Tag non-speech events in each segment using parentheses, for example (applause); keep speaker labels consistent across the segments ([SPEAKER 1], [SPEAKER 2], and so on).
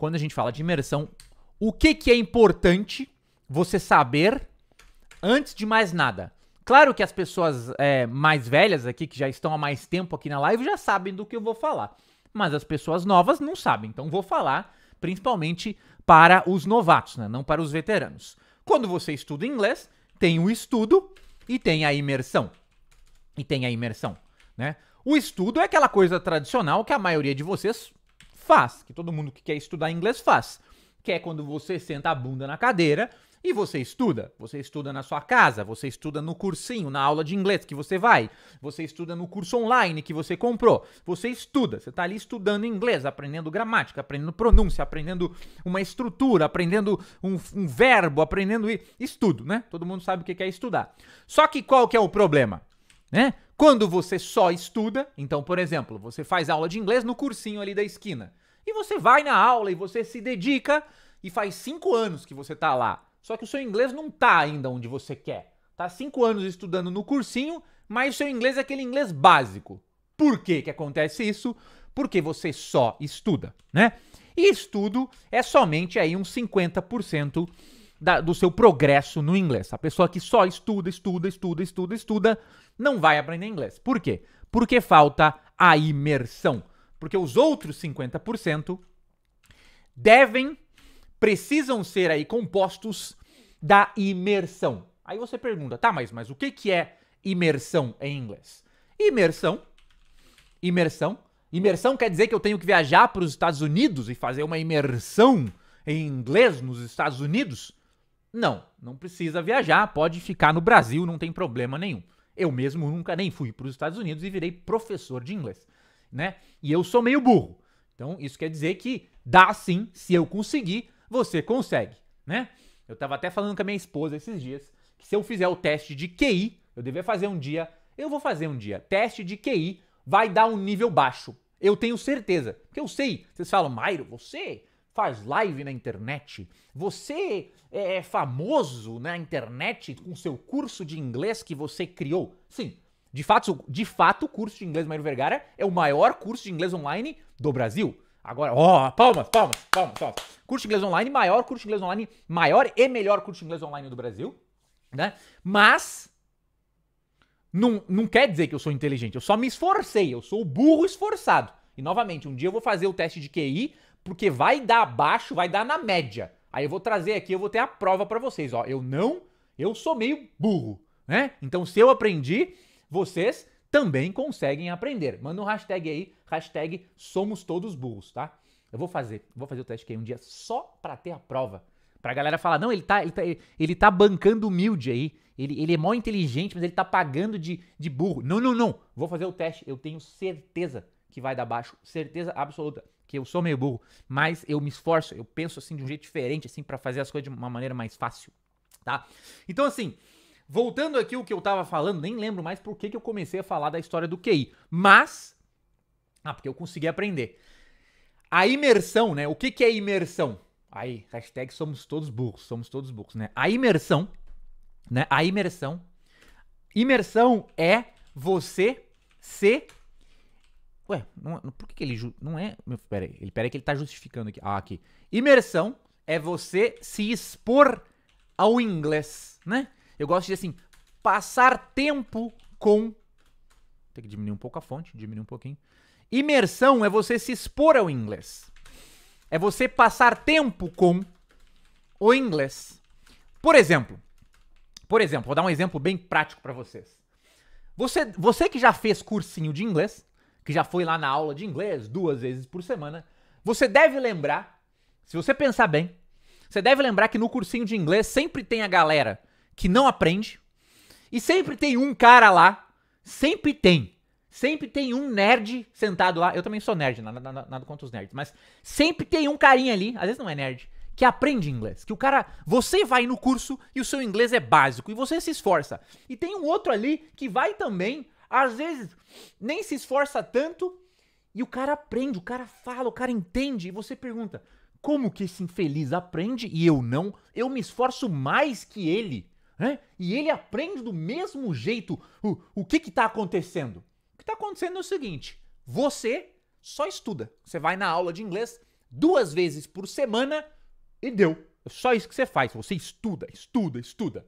[SPEAKER 1] quando a gente fala de imersão, o que, que é importante você saber antes de mais nada? Claro que as pessoas é, mais velhas aqui, que já estão há mais tempo aqui na live, já sabem do que eu vou falar. Mas as pessoas novas não sabem. Então vou falar principalmente para os novatos, né? não para os veteranos. Quando você estuda inglês, tem o estudo e tem a imersão. E tem a imersão, né? O estudo é aquela coisa tradicional que a maioria de vocês faz, que todo mundo que quer estudar inglês faz, que é quando você senta a bunda na cadeira e você estuda. Você estuda na sua casa, você estuda no cursinho, na aula de inglês que você vai, você estuda no curso online que você comprou. Você estuda, você está ali estudando inglês, aprendendo gramática, aprendendo pronúncia, aprendendo uma estrutura, aprendendo um, um verbo, aprendendo estudo, né? Todo mundo sabe o que é estudar. Só que qual que é o problema? né? Quando você só estuda, então, por exemplo, você faz aula de inglês no cursinho ali da esquina. E você vai na aula e você se dedica e faz cinco anos que você tá lá. Só que o seu inglês não tá ainda onde você quer. Tá cinco anos estudando no cursinho, mas o seu inglês é aquele inglês básico. Por que que acontece isso? Porque você só estuda, né? E estudo é somente aí uns 50% da, do seu progresso no inglês. A pessoa que só estuda, estuda, estuda, estuda, estuda, não vai aprender inglês. Por quê? Porque falta a imersão. Porque os outros 50% devem, precisam ser aí compostos da imersão. Aí você pergunta, tá, mas, mas o que, que é imersão em inglês? Imersão, imersão, imersão quer dizer que eu tenho que viajar para os Estados Unidos e fazer uma imersão em inglês nos Estados Unidos? Não, não precisa viajar, pode ficar no Brasil, não tem problema nenhum. Eu mesmo nunca nem fui para os Estados Unidos e virei professor de inglês, né? E eu sou meio burro. Então, isso quer dizer que dá sim, se eu conseguir, você consegue, né? Eu estava até falando com a minha esposa esses dias que se eu fizer o teste de QI, eu deveria fazer um dia, eu vou fazer um dia. Teste de QI vai dar um nível baixo. Eu tenho certeza, porque eu sei. Vocês falam, Mairo, você faz live na internet, você é, é famoso na internet com seu curso de inglês que você criou. Sim, de fato, de fato o curso de inglês Mauro Vergara é o maior curso de inglês online do Brasil. Agora, ó, palmas, palmas, palmas, palmas. Curso de inglês online, maior curso de inglês online, maior e melhor curso de inglês online do Brasil, né? Mas não, não quer dizer que eu sou inteligente, eu só me esforcei, eu sou o burro esforçado. E novamente, um dia eu vou fazer o teste de QI porque vai dar abaixo, vai dar na média. Aí eu vou trazer aqui, eu vou ter a prova para vocês, ó. Eu não, eu sou meio burro, né? Então se eu aprendi, vocês também conseguem aprender. Manda um hashtag aí, hashtag somos todos burros, tá? Eu vou fazer, vou fazer o teste aqui um dia só para ter a prova. Pra galera falar, não, ele tá, ele tá, ele tá bancando humilde aí. Ele, ele é mó inteligente, mas ele tá pagando de, de burro. Não, não, não. Vou fazer o teste. Eu tenho certeza que vai dar baixo. Certeza absoluta que eu sou meio burro, mas eu me esforço, eu penso assim de um jeito diferente, assim, para fazer as coisas de uma maneira mais fácil, tá? Então, assim, voltando aqui o que eu tava falando, nem lembro mais por que, que eu comecei a falar da história do QI, mas. Ah, porque eu consegui aprender. A imersão, né? O que, que é imersão? Aí, hashtag somos todos burros, somos todos burros, né? A imersão, né? A imersão. Imersão é você se Ué, não, por que, que ele. Não é. Pera aí, ele, pera aí que ele tá justificando aqui. Ah, aqui. Imersão é você se expor ao inglês, né? Eu gosto de assim, passar tempo com. Tem que diminuir um pouco a fonte, diminuir um pouquinho. Imersão é você se expor ao inglês. É você passar tempo com o inglês. Por exemplo, por exemplo, vou dar um exemplo bem prático para vocês. Você, você que já fez cursinho de inglês, que já foi lá na aula de inglês duas vezes por semana, você deve lembrar, se você pensar bem, você deve lembrar que no cursinho de inglês sempre tem a galera que não aprende e sempre tem um cara lá, sempre tem. Sempre tem um nerd sentado lá. Eu também sou nerd, nada, nada, nada contra os nerds. Mas sempre tem um carinha ali, às vezes não é nerd, que aprende inglês. Que o cara. Você vai no curso e o seu inglês é básico. E você se esforça. E tem um outro ali que vai também às vezes, nem se esforça tanto e o cara aprende, o cara fala, o cara entende. E você pergunta, como que esse infeliz aprende e eu não? Eu me esforço mais que ele, né? E ele aprende do mesmo jeito. O, o que que tá acontecendo? O que tá acontecendo é o seguinte, você só estuda. Você vai na aula de inglês duas vezes por semana e deu. É só isso que você faz. Você estuda, estuda, estuda.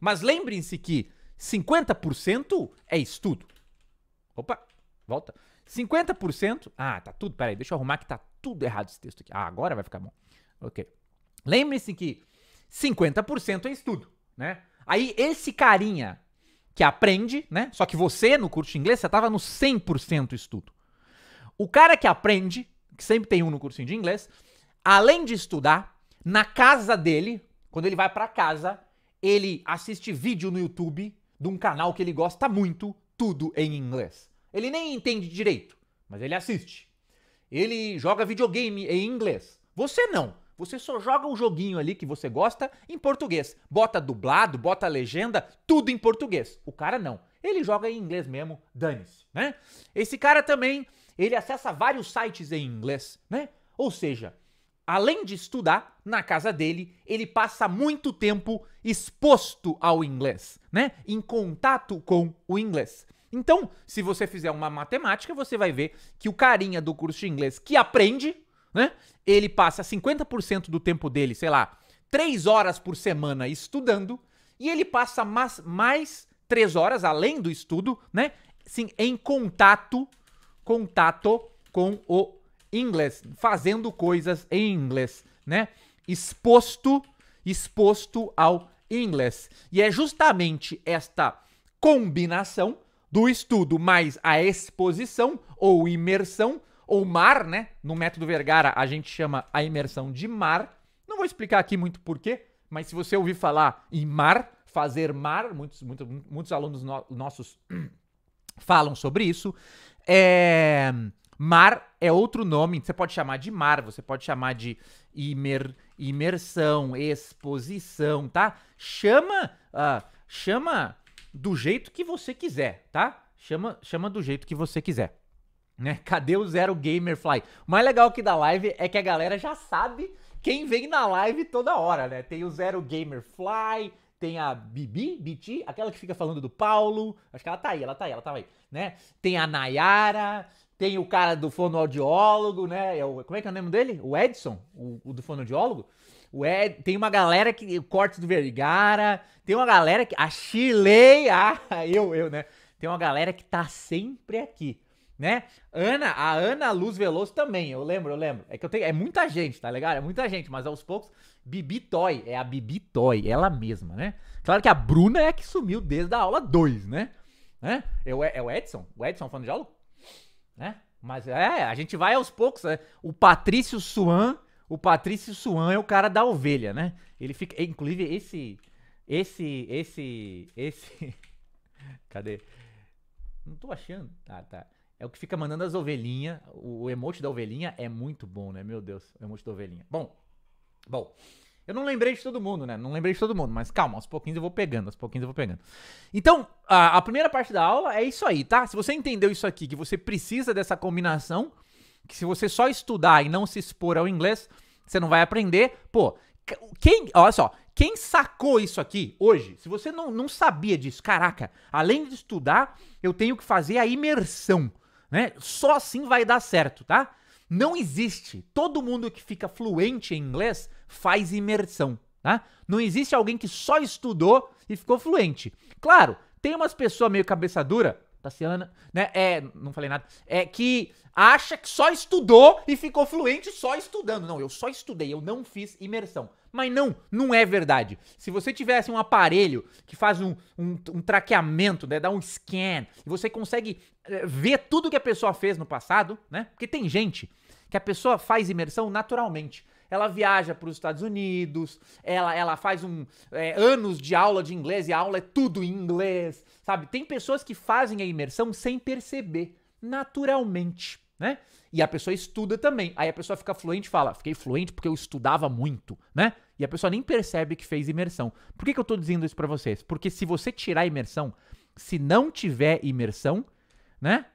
[SPEAKER 1] Mas lembrem-se que 50% é estudo. Opa, volta. 50%. Ah, tá tudo. Peraí, deixa eu arrumar que tá tudo errado esse texto aqui. Ah, agora vai ficar bom. Ok. Lembre-se que 50% é estudo, né? Aí esse carinha que aprende, né? Só que você, no curso de inglês, você tava no 100% estudo. O cara que aprende, que sempre tem um no cursinho de inglês, além de estudar, na casa dele, quando ele vai para casa, ele assiste vídeo no YouTube de um canal que ele gosta muito, tudo em inglês. Ele nem entende direito, mas ele assiste. Ele joga videogame em inglês. Você não. Você só joga o joguinho ali que você gosta em português. Bota dublado, bota legenda, tudo em português. O cara não. Ele joga em inglês mesmo, dane-se, né? Esse cara também, ele acessa vários sites em inglês, né? Ou seja, além de estudar na casa dele, ele passa muito tempo exposto ao inglês, né? Em contato com o inglês. Então, se você fizer uma matemática, você vai ver que o carinha do curso de inglês que aprende, né? Ele passa 50% do tempo dele, sei lá, 3 horas por semana estudando, e ele passa mais, mais 3 horas, além do estudo, né? Sim, em contato, contato com o inglês, fazendo coisas em inglês, né? Exposto, exposto ao inglês. E é justamente esta combinação do estudo mais a exposição ou imersão ou mar, né? No método Vergara a gente chama a imersão de mar. Não vou explicar aqui muito porquê, mas se você ouvir falar em mar, fazer mar, muitos, muitos, muitos alunos no nossos (clears throat) falam sobre isso. É Mar é outro nome, você pode chamar de mar, você pode chamar de imer, imersão, exposição, tá? Chama, uh, chama do jeito que você quiser, tá? Chama, chama do jeito que você quiser. Né? (laughs) Cadê o Zero gamer fly? O mais legal que da live é que a galera já sabe quem vem na live toda hora, né? Tem o Zero gamer fly, tem a Bibi, Biti, aquela que fica falando do Paulo, acho que ela tá aí, ela tá aí, ela tá aí, né? Tem a Nayara, tem o cara do fonoaudiólogo, né? É o, como é que é o nome dele? O Edson, o, o do fonoaudiólogo. O Ed, tem uma galera que. O Cortes do Vergara. Tem uma galera que. A Chilei. Ah, (laughs) eu, eu, né? Tem uma galera que tá sempre aqui, né? Ana, a Ana Luz Veloso também, eu lembro, eu lembro. É que eu tenho. É muita gente, tá ligado? É muita gente, mas aos poucos. Bibi Toy, é a Bibi Toy, ela mesma, né? Claro que a Bruna é a que sumiu desde a aula 2, né? né? É, o, é o Edson? O Edson, fã de aula? né? Mas é, a gente vai aos poucos. Né? O Patrício Suan, o Patrício Suan é o cara da ovelha, né? Ele fica, inclusive esse, esse, esse, esse, (laughs) cadê? Não tô achando. Tá, tá. É o que fica mandando as ovelhinhas. O, o emote da ovelhinha é muito bom, né? Meu Deus, o emote da ovelhinha. Bom, bom. Eu não lembrei de todo mundo, né? Não lembrei de todo mundo, mas calma, aos pouquinhos eu vou pegando, aos pouquinhos eu vou pegando. Então, a, a primeira parte da aula é isso aí, tá? Se você entendeu isso aqui, que você precisa dessa combinação, que se você só estudar e não se expor ao inglês, você não vai aprender. Pô, quem, olha só, quem sacou isso aqui hoje, se você não, não sabia disso, caraca, além de estudar, eu tenho que fazer a imersão, né? Só assim vai dar certo, tá? Não existe. Todo mundo que fica fluente em inglês faz imersão, tá? Não existe alguém que só estudou e ficou fluente. Claro, tem umas pessoas meio cabeça dura, Tassiana, né? É, não falei nada. É que acha que só estudou e ficou fluente só estudando. Não, eu só estudei, eu não fiz imersão. Mas não, não é verdade. Se você tivesse um aparelho que faz um, um, um traqueamento, né, dá um scan, e você consegue eh, ver tudo que a pessoa fez no passado, né? Porque tem gente que a pessoa faz imersão naturalmente. Ela viaja para os Estados Unidos, ela, ela faz um, é, anos de aula de inglês e a aula é tudo em inglês, sabe? Tem pessoas que fazem a imersão sem perceber, naturalmente, né? E a pessoa estuda também. Aí a pessoa fica fluente e fala: fiquei fluente porque eu estudava muito, né? E a pessoa nem percebe que fez imersão. Por que, que eu estou dizendo isso para vocês? Porque se você tirar a imersão, se não tiver imersão, né?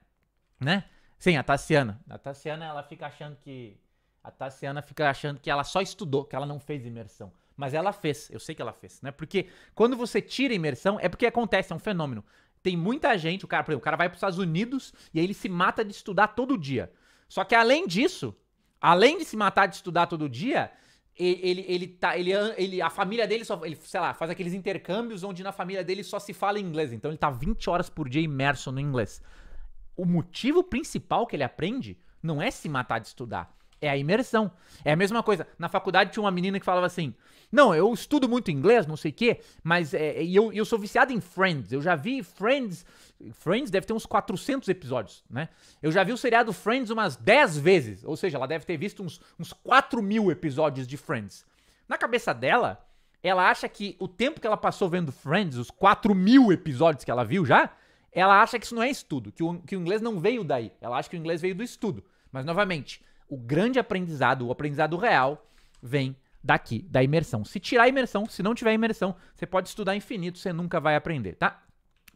[SPEAKER 1] Né? Sim, a Tassiana. A Tassiana, ela fica achando que a Tassiana fica achando que ela só estudou, que ela não fez imersão. Mas ela fez, eu sei que ela fez, né? Porque quando você tira imersão, é porque acontece, é um fenômeno. Tem muita gente, o cara, por exemplo, o cara vai para os Estados Unidos e aí ele se mata de estudar todo dia. Só que além disso, além de se matar de estudar todo dia, ele, ele, ele tá, ele, ele, a família dele só, ele, sei lá, faz aqueles intercâmbios onde na família dele só se fala inglês. Então ele tá 20 horas por dia imerso no inglês. O motivo principal que ele aprende não é se matar de estudar é a imersão. É a mesma coisa. Na faculdade tinha uma menina que falava assim: Não, eu estudo muito inglês, não sei o quê, mas é, eu, eu sou viciado em Friends. Eu já vi Friends. Friends deve ter uns 400 episódios, né? Eu já vi o seriado Friends umas 10 vezes. Ou seja, ela deve ter visto uns, uns 4 mil episódios de Friends. Na cabeça dela, ela acha que o tempo que ela passou vendo Friends, os 4 mil episódios que ela viu já, ela acha que isso não é estudo, que o, que o inglês não veio daí. Ela acha que o inglês veio do estudo. Mas, novamente, o grande aprendizado, o aprendizado real, vem daqui, da imersão. Se tirar a imersão, se não tiver imersão, você pode estudar infinito, você nunca vai aprender, tá?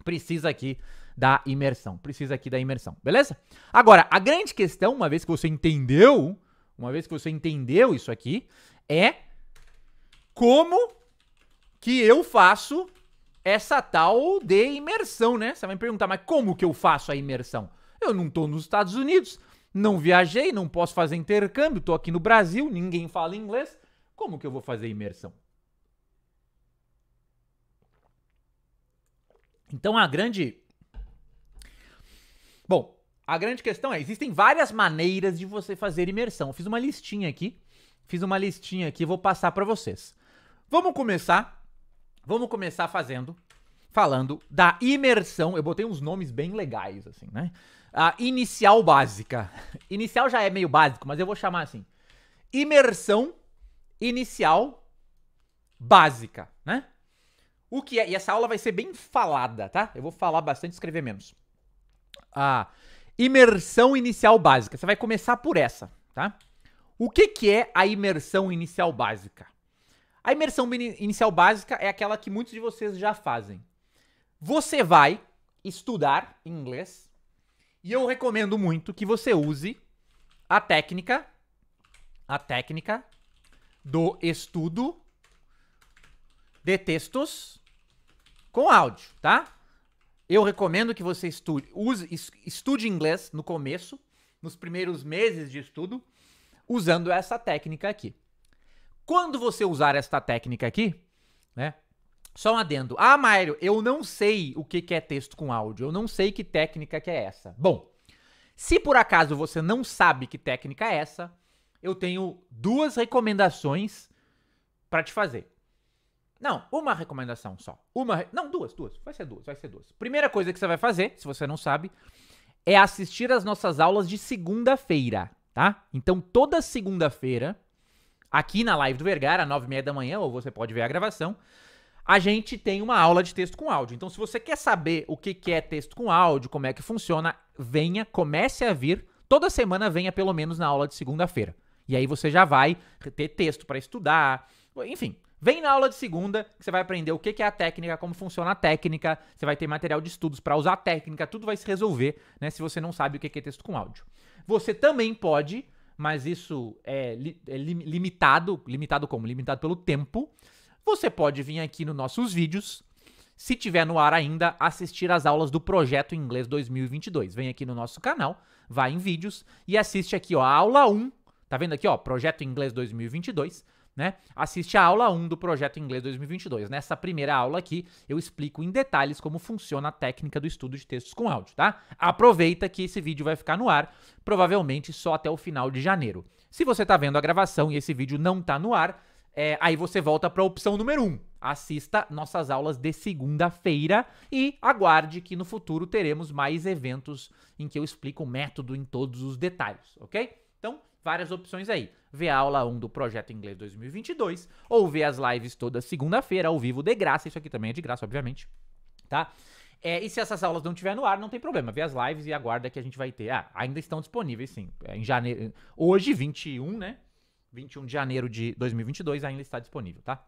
[SPEAKER 1] Precisa aqui da imersão, precisa aqui da imersão, beleza? Agora, a grande questão, uma vez que você entendeu, uma vez que você entendeu isso aqui, é como que eu faço essa tal de imersão, né? Você vai me perguntar, mas como que eu faço a imersão? Eu não estou nos Estados Unidos, não viajei, não posso fazer intercâmbio, estou aqui no Brasil, ninguém fala inglês, como que eu vou fazer imersão? Então a grande. Bom, a grande questão é: existem várias maneiras de você fazer imersão. Eu fiz uma listinha aqui. Fiz uma listinha aqui, vou passar para vocês. Vamos começar. Vamos começar fazendo. Falando da imersão. Eu botei uns nomes bem legais, assim, né? a inicial básica. Inicial já é meio básico, mas eu vou chamar assim. Imersão inicial básica, né? O que é, e essa aula vai ser bem falada, tá? Eu vou falar bastante, escrever menos. A imersão inicial básica. Você vai começar por essa, tá? O que, que é a imersão inicial básica? A imersão inicial básica é aquela que muitos de vocês já fazem. Você vai estudar inglês e eu recomendo muito que você use a técnica a técnica do estudo de textos com áudio, tá? Eu recomendo que você estude, use, estude inglês no começo, nos primeiros meses de estudo, usando essa técnica aqui. Quando você usar esta técnica aqui, né? Só um adendo. Ah, Mário, eu não sei o que, é texto com áudio. Eu não sei que técnica que é essa. Bom, se por acaso você não sabe que técnica é essa, eu tenho duas recomendações para te fazer. Não, uma recomendação só. Uma, re... não, duas, duas. Vai ser duas, vai ser duas. Primeira coisa que você vai fazer, se você não sabe, é assistir às nossas aulas de segunda-feira, tá? Então toda segunda-feira, aqui na live do Vergara, às nove e meia da manhã, ou você pode ver a gravação a gente tem uma aula de texto com áudio. Então, se você quer saber o que é texto com áudio, como é que funciona, venha, comece a vir. Toda semana venha pelo menos na aula de segunda-feira. E aí você já vai ter texto para estudar, enfim. Vem na aula de segunda, que você vai aprender o que é a técnica, como funciona a técnica, você vai ter material de estudos para usar a técnica, tudo vai se resolver, né? Se você não sabe o que é texto com áudio. Você também pode, mas isso é, li, é limitado, limitado como? Limitado pelo tempo. Você pode vir aqui nos nossos vídeos, se tiver no ar ainda, assistir as aulas do Projeto Inglês 2022. Vem aqui no nosso canal, vai em vídeos e assiste aqui, ó, a aula 1. Tá vendo aqui, ó, Projeto Inglês 2022. Né? Assiste a aula 1 do Projeto Inglês 2022. Nessa primeira aula aqui, eu explico em detalhes como funciona a técnica do estudo de textos com áudio, tá? Aproveita que esse vídeo vai ficar no ar, provavelmente só até o final de janeiro. Se você está vendo a gravação e esse vídeo não está no ar, é, aí você volta para a opção número 1. Um. Assista nossas aulas de segunda-feira e aguarde que no futuro teremos mais eventos em que eu explico o método em todos os detalhes, ok? Então, várias opções aí. Ver a aula 1 do Projeto Inglês 2022 ou ver as lives toda segunda-feira ao vivo de graça. Isso aqui também é de graça, obviamente, tá? É, e se essas aulas não tiver no ar, não tem problema. Vê as lives e aguarda que a gente vai ter. Ah, ainda estão disponíveis, sim. É, em janeiro. Hoje, 21, né? 21 de janeiro de 2022 ainda está disponível, tá?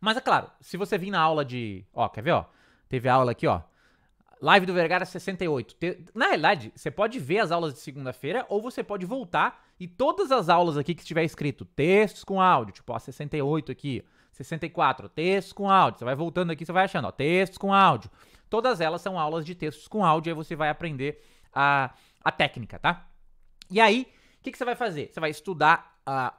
[SPEAKER 1] Mas é claro, se você vir na aula de. Ó, quer ver, ó? Teve aula aqui, ó. Live do Vergara 68. Te... Na realidade, você pode ver as aulas de segunda-feira ou você pode voltar e todas as aulas aqui que estiver escrito textos com áudio, tipo, ó, 68 aqui, 64, textos com áudio. Você vai voltando aqui, você vai achando, ó, textos com áudio. Todas elas são aulas de textos com áudio, aí você vai aprender a, a técnica, tá? E aí, que, que você vai fazer? Você vai estudar uh,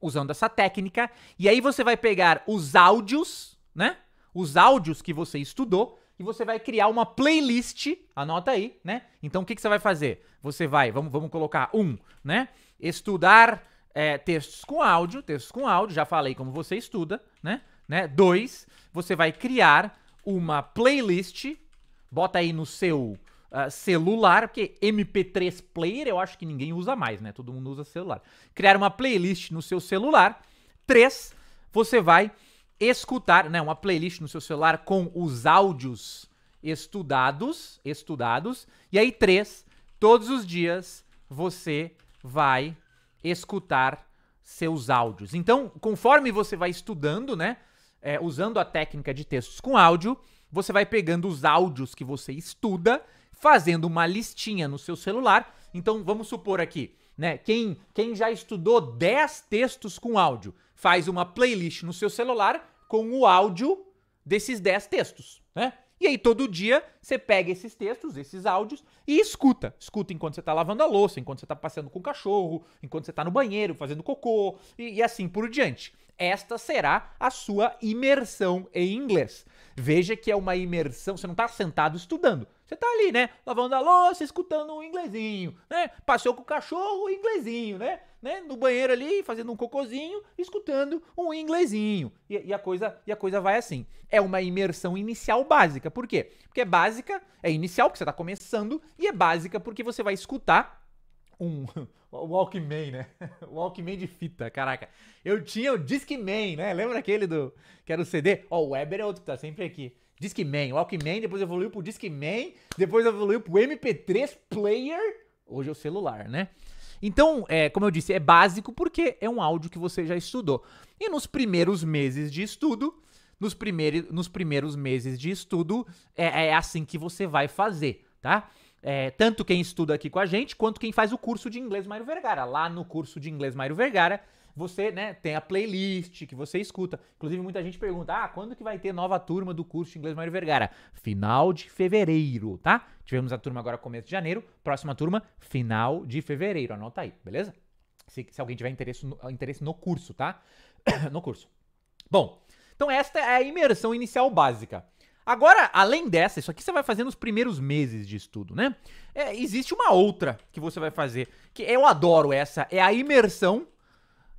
[SPEAKER 1] usando essa técnica, e aí você vai pegar os áudios, né? Os áudios que você estudou, e você vai criar uma playlist, anota aí, né? Então o que, que você vai fazer? Você vai, vamos, vamos colocar um, né? Estudar é, textos com áudio, textos com áudio, já falei como você estuda, né? né? Dois, você vai criar uma playlist, bota aí no seu uh, celular, porque MP3 player eu acho que ninguém usa mais, né? Todo mundo usa celular. Criar uma playlist no seu celular. Três, você vai escutar, né, uma playlist no seu celular com os áudios estudados, estudados. E aí três, todos os dias você vai escutar seus áudios. Então, conforme você vai estudando, né, é, usando a técnica de textos com áudio, você vai pegando os áudios que você estuda fazendo uma listinha no seu celular. Então vamos supor aqui, né? Quem, quem já estudou 10 textos com áudio, faz uma playlist no seu celular com o áudio desses 10 textos, né? E aí todo dia você pega esses textos, esses áudios e escuta. Escuta enquanto você está lavando a louça, enquanto você está passeando com o cachorro, enquanto você está no banheiro fazendo cocô e, e assim por diante. Esta será a sua imersão em inglês. Veja que é uma imersão, você não está sentado estudando, você tá ali, né? Lavando a louça, escutando um inglesinho, né? Passou com o cachorro, inglesinho, né? né? No banheiro ali, fazendo um cocozinho, escutando um inglesinho. E, e, a coisa, e a coisa vai assim. É uma imersão inicial básica. Por quê? Porque é básica, é inicial, porque você tá começando, e é básica porque você vai escutar um (laughs) Walkman, né? (laughs) Walkman de fita, caraca. Eu tinha o Discman, né? Lembra aquele do que era o CD? Ó, oh, o Weber é outro que tá sempre aqui. Discman. O Walkman, depois evoluiu pro Discman, depois evoluiu pro MP3 Player. Hoje é o celular, né? Então, é, como eu disse, é básico porque é um áudio que você já estudou. E nos primeiros meses de estudo, nos, primeiro, nos primeiros meses de estudo, é, é assim que você vai fazer, tá? É, tanto quem estuda aqui com a gente, quanto quem faz o curso de inglês Mário Vergara. Lá no curso de inglês Mário Vergara, você né, tem a playlist que você escuta. Inclusive, muita gente pergunta: ah, quando que vai ter nova turma do curso de inglês Mário Vergara? Final de fevereiro, tá? Tivemos a turma agora começo de janeiro, próxima turma, final de fevereiro. Anota aí, beleza? Se, se alguém tiver interesse no, interesse no curso, tá? (coughs) no curso. Bom, então esta é a imersão inicial básica. Agora, além dessa, isso aqui você vai fazer nos primeiros meses de estudo, né? É, existe uma outra que você vai fazer, que eu adoro essa, é a imersão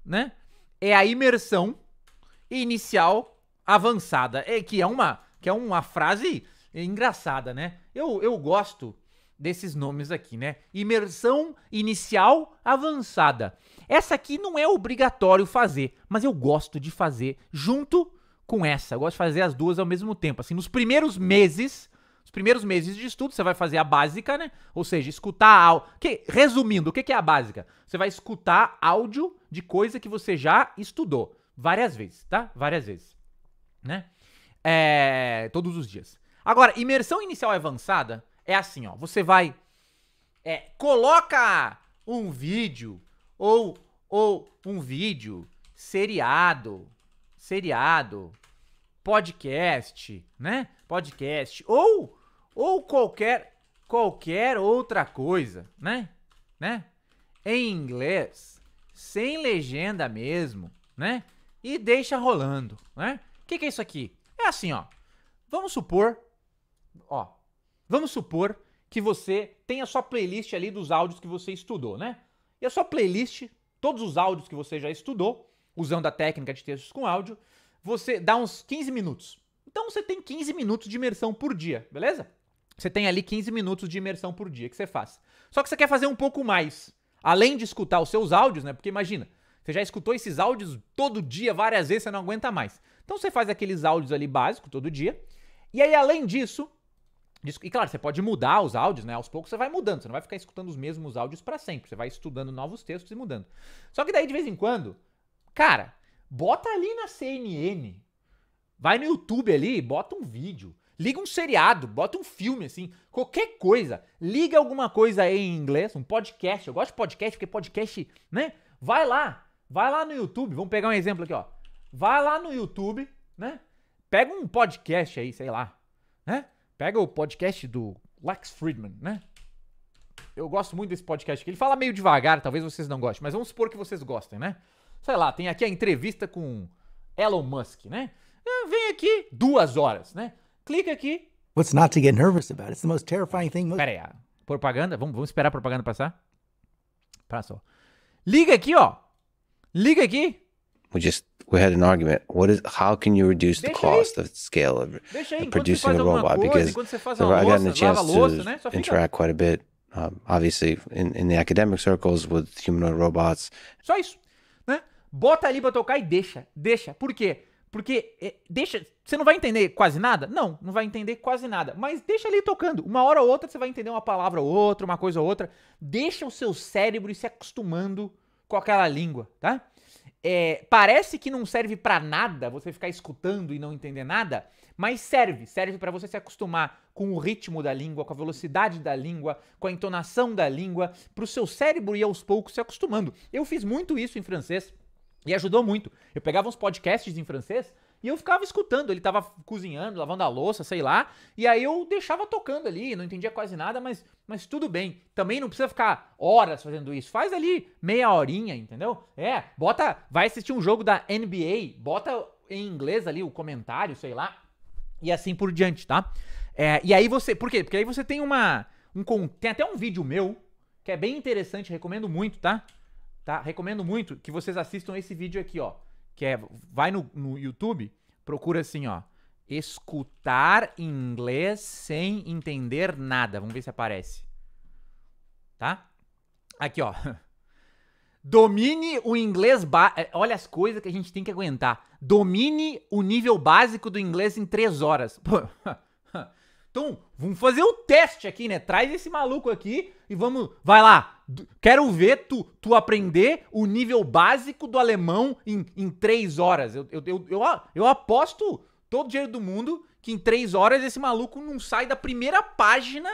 [SPEAKER 1] né? É a imersão inicial avançada, é que é uma que é uma frase engraçada, né? Eu, eu gosto desses nomes aqui, né? Imersão inicial avançada. Essa aqui não é obrigatório fazer, mas eu gosto de fazer junto com essa. Eu gosto de fazer as duas ao mesmo tempo. Assim, nos primeiros meses primeiros meses de estudo, você vai fazer a básica, né? Ou seja, escutar áudio. Que, resumindo, o que, que é a básica? Você vai escutar áudio de coisa que você já estudou. Várias vezes, tá? Várias vezes. Né? É, todos os dias. Agora, imersão inicial avançada é assim, ó. Você vai. É, coloca um vídeo ou, ou um vídeo seriado, seriado, podcast, né? Podcast ou ou qualquer qualquer outra coisa, né? Né? Em inglês, sem legenda mesmo, né? E deixa rolando, né? O que, que é isso aqui? É assim, ó. Vamos supor, ó. Vamos supor que você tem a sua playlist ali dos áudios que você estudou, né? E a sua playlist, todos os áudios que você já estudou, usando a técnica de textos com áudio, você dá uns 15 minutos. Então você tem 15 minutos de imersão por dia, beleza? Você tem ali 15 minutos de imersão por dia que você faz. Só que você quer fazer um pouco mais. Além de escutar os seus áudios, né? Porque imagina, você já escutou esses áudios todo dia, várias vezes, você não aguenta mais. Então você faz aqueles áudios ali básicos todo dia. E aí, além disso, e claro, você pode mudar os áudios, né? Aos poucos você vai mudando, você não vai ficar escutando os mesmos áudios para sempre. Você vai estudando novos textos e mudando. Só que daí, de vez em quando, cara, bota ali na CNN, vai no YouTube ali, bota um vídeo Liga um seriado, bota um filme, assim, qualquer coisa. Liga alguma coisa em inglês, um podcast. Eu gosto de podcast porque podcast, né? Vai lá, vai lá no YouTube. Vamos pegar um exemplo aqui, ó. Vai lá no YouTube, né? Pega um podcast aí, sei lá, né? Pega o podcast do Lex Friedman, né? Eu gosto muito desse podcast aqui. Ele fala meio devagar, talvez vocês não gostem, mas vamos supor que vocês gostem, né? Sei lá, tem aqui a entrevista com Elon Musk, né? Ah, vem aqui duas horas, né? clica aqui. What's not to get nervous about? It's the most terrifying thing. Most... Pera aí, propaganda? Vamos, vamos esperar a propaganda passar? Passou. Liga aqui, ó. Liga aqui. We just we had an argument. What is how can you reduce Deixa the cost aí. of the scale of, of producing a robot? Coisa, because so I got a chance louça, to né? interact quite a bit, um, obviously in, in the academic circles with humanoid robots. Só isso, né? Bota ali para tocar e deixa, deixa. Por quê? Porque é, deixa. Você não vai entender quase nada? Não, não vai entender quase nada. Mas deixa ali tocando. Uma hora ou outra você vai entender uma palavra ou outra, uma coisa ou outra. Deixa o seu cérebro ir se acostumando com aquela língua, tá? É, parece que não serve para nada você ficar escutando e não entender nada, mas serve. Serve para você se acostumar com o ritmo da língua, com a velocidade da língua, com a entonação da língua, para o seu cérebro ir aos poucos se acostumando. Eu fiz muito isso em francês. E ajudou muito. Eu pegava uns podcasts em francês e eu ficava escutando. Ele tava cozinhando, lavando a louça, sei lá. E aí eu deixava tocando ali, não entendia quase nada, mas, mas tudo bem. Também não precisa ficar horas fazendo isso. Faz ali meia horinha, entendeu? É, bota. Vai assistir um jogo da NBA, bota em inglês ali o comentário, sei lá. E assim por diante, tá? É, e aí você. Por quê? Porque aí você tem uma. Um, tem até um vídeo meu que é bem interessante, recomendo muito, tá? tá? Recomendo muito que vocês assistam esse vídeo aqui, ó. Que é, vai no, no YouTube, procura assim, ó. Escutar inglês sem entender nada. Vamos ver se aparece. Tá? Aqui, ó. (laughs) Domine o inglês. Ba... É, olha as coisas que a gente tem que aguentar. Domine o nível básico do inglês em três horas. Então, (laughs) vamos fazer o teste aqui, né? Traz esse maluco aqui e vamos. Vai lá! Quero ver tu, tu aprender o nível básico do alemão em, em três horas. Eu, eu, eu, eu, eu aposto todo o dinheiro do mundo que em três horas esse maluco não sai da primeira página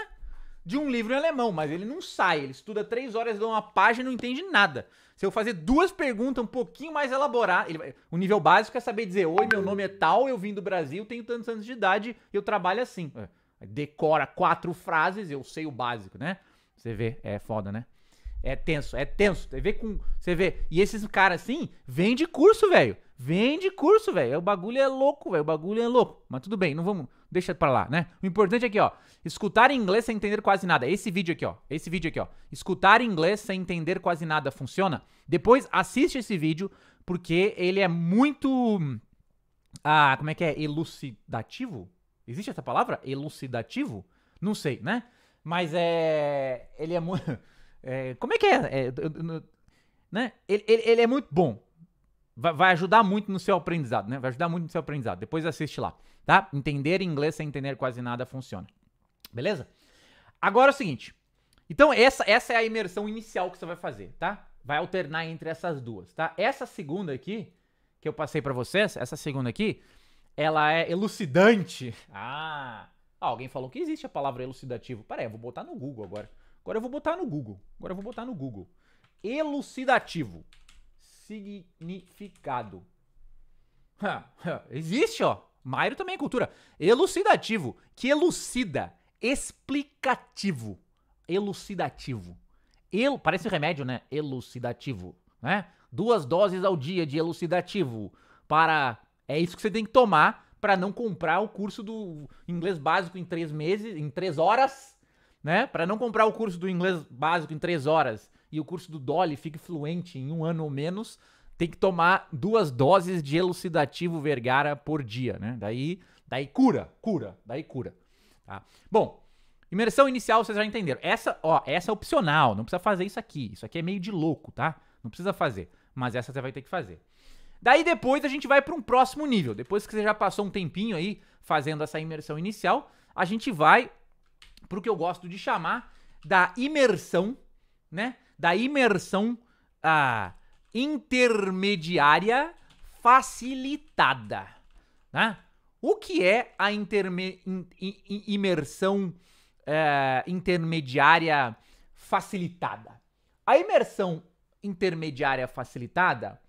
[SPEAKER 1] de um livro em alemão, mas ele não sai. Ele estuda três horas, dá uma página e não entende nada. Se eu fazer duas perguntas um pouquinho mais elaboradas, o nível básico é saber dizer: Oi, meu nome é tal, eu vim do Brasil, tenho tantos anos de idade, e eu trabalho assim. É. Decora quatro frases, eu sei o básico, né? Você vê, é foda, né? É tenso, é tenso. Você vê com. Você vê. E esses caras assim, vende curso, velho. Vende curso, velho. É, o bagulho é louco, velho. O bagulho é louco. Mas tudo bem, não vamos. Deixa pra lá, né? O importante é aqui, ó. Escutar em inglês sem entender quase nada. Esse vídeo aqui, ó. Esse vídeo aqui, ó. Escutar em inglês sem entender quase nada funciona? Depois assiste esse vídeo, porque ele é muito. Ah, como é que é? Elucidativo? Existe essa palavra? Elucidativo? Não sei, né? Mas é. Ele é muito. (laughs) É, como é que é? é né? Ele, ele, ele, é muito bom. Vai, vai, ajudar muito no seu aprendizado, né? Vai ajudar muito no seu aprendizado. Depois assiste lá, tá? Entender inglês sem entender quase nada funciona. Beleza? Agora é o seguinte. Então, essa, essa é a imersão inicial que você vai fazer, tá? Vai alternar entre essas duas, tá? Essa segunda aqui, que eu passei para vocês, essa segunda aqui, ela é elucidante. Ah, alguém falou que existe a palavra elucidativo. Peraí, eu vou botar no Google agora. Agora eu vou botar no Google. Agora eu vou botar no Google. Elucidativo. Significado. Existe, ó. Mairo também é cultura. Elucidativo. Que elucida. Explicativo. Elucidativo. El, parece remédio, né? Elucidativo. Né? Duas doses ao dia de elucidativo. Para. É isso que você tem que tomar para não comprar o curso do inglês básico em três meses, em três horas né? Para não comprar o curso do inglês básico em três horas e o curso do Dolly fique fluente em um ano ou menos, tem que tomar duas doses de elucidativo Vergara por dia, né? Daí, daí cura, cura, daí cura. Tá? Bom, imersão inicial vocês já entenderam. Essa, ó, essa é opcional, não precisa fazer isso aqui. Isso aqui é meio de louco, tá? Não precisa fazer, mas essa você vai ter que fazer. Daí depois a gente vai para um próximo nível. Depois que você já passou um tempinho aí fazendo essa imersão inicial, a gente vai pro que eu gosto de chamar da imersão, né? Da imersão ah, intermediária facilitada, né? O que é a interme in in imersão eh, intermediária facilitada? A imersão intermediária facilitada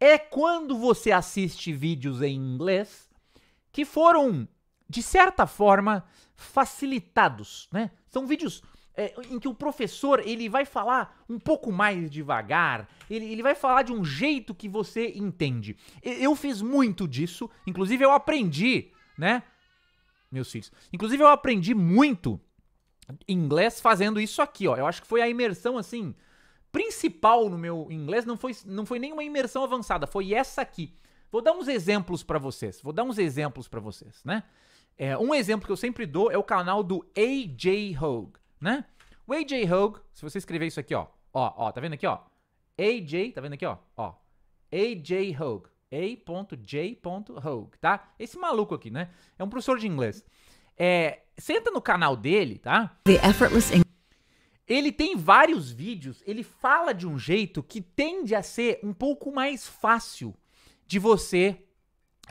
[SPEAKER 1] é quando você assiste vídeos em inglês que foram, de certa forma, facilitados, né? São vídeos é, em que o professor ele vai falar um pouco mais devagar, ele, ele vai falar de um jeito que você entende. Eu, eu fiz muito disso, inclusive eu aprendi, né? Meus filhos. Inclusive eu aprendi muito inglês fazendo isso aqui, ó. Eu acho que foi a imersão assim principal no meu inglês, não foi não foi nenhuma imersão avançada, foi essa aqui. Vou dar uns exemplos para vocês. Vou dar uns exemplos para vocês, né? É, um exemplo que eu sempre dou é o canal do AJ Hogue, né? O AJ Hogue, se você escrever isso aqui, ó, ó, ó, tá vendo aqui, ó? AJ, tá vendo aqui, ó? Ó. AJ Hogue. A.J. Hogue, tá? Esse maluco aqui, né? É um professor de inglês. É, senta no canal dele, tá? The Effortless Ele tem vários vídeos, ele fala de um jeito que tende a ser um pouco mais fácil de você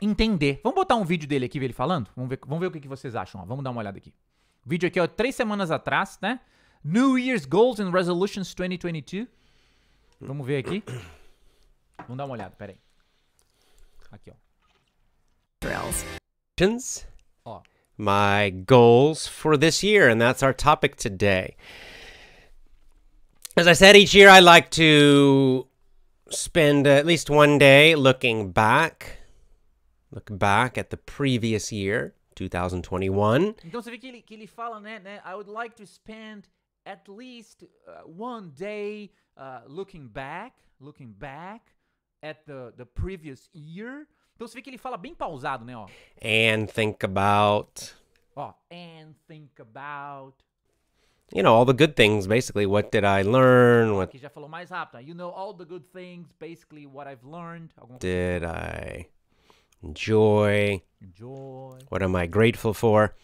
[SPEAKER 1] entender. Vamos botar um vídeo dele aqui, ver ele falando? Vamos ver, vamos ver o que, vocês acham. Ó. Vamos dar uma olhada aqui. vídeo aqui, ó, três semanas atrás, né? New Year's Goals and Resolutions 2022. Vamos ver aqui. Vamos dar uma olhada, peraí. Aqui, ó. Drills. My goals for this year, and that's our topic today. As I said, each year I like to spend at least one day looking back look back at the previous year, 2021. Então vê que ele, ele fala, né, I would like to spend at least uh, one day uh, looking back, looking back at the, the previous year. Então você vê que ele fala bem pausado, né, ó. And think about. Ó, oh, and think about. You know, all the good things, basically. What did I learn? What... Aqui já falou mais rápido. You know all the good things, basically what I've learned. did I... Joy. Joy. What am I grateful for?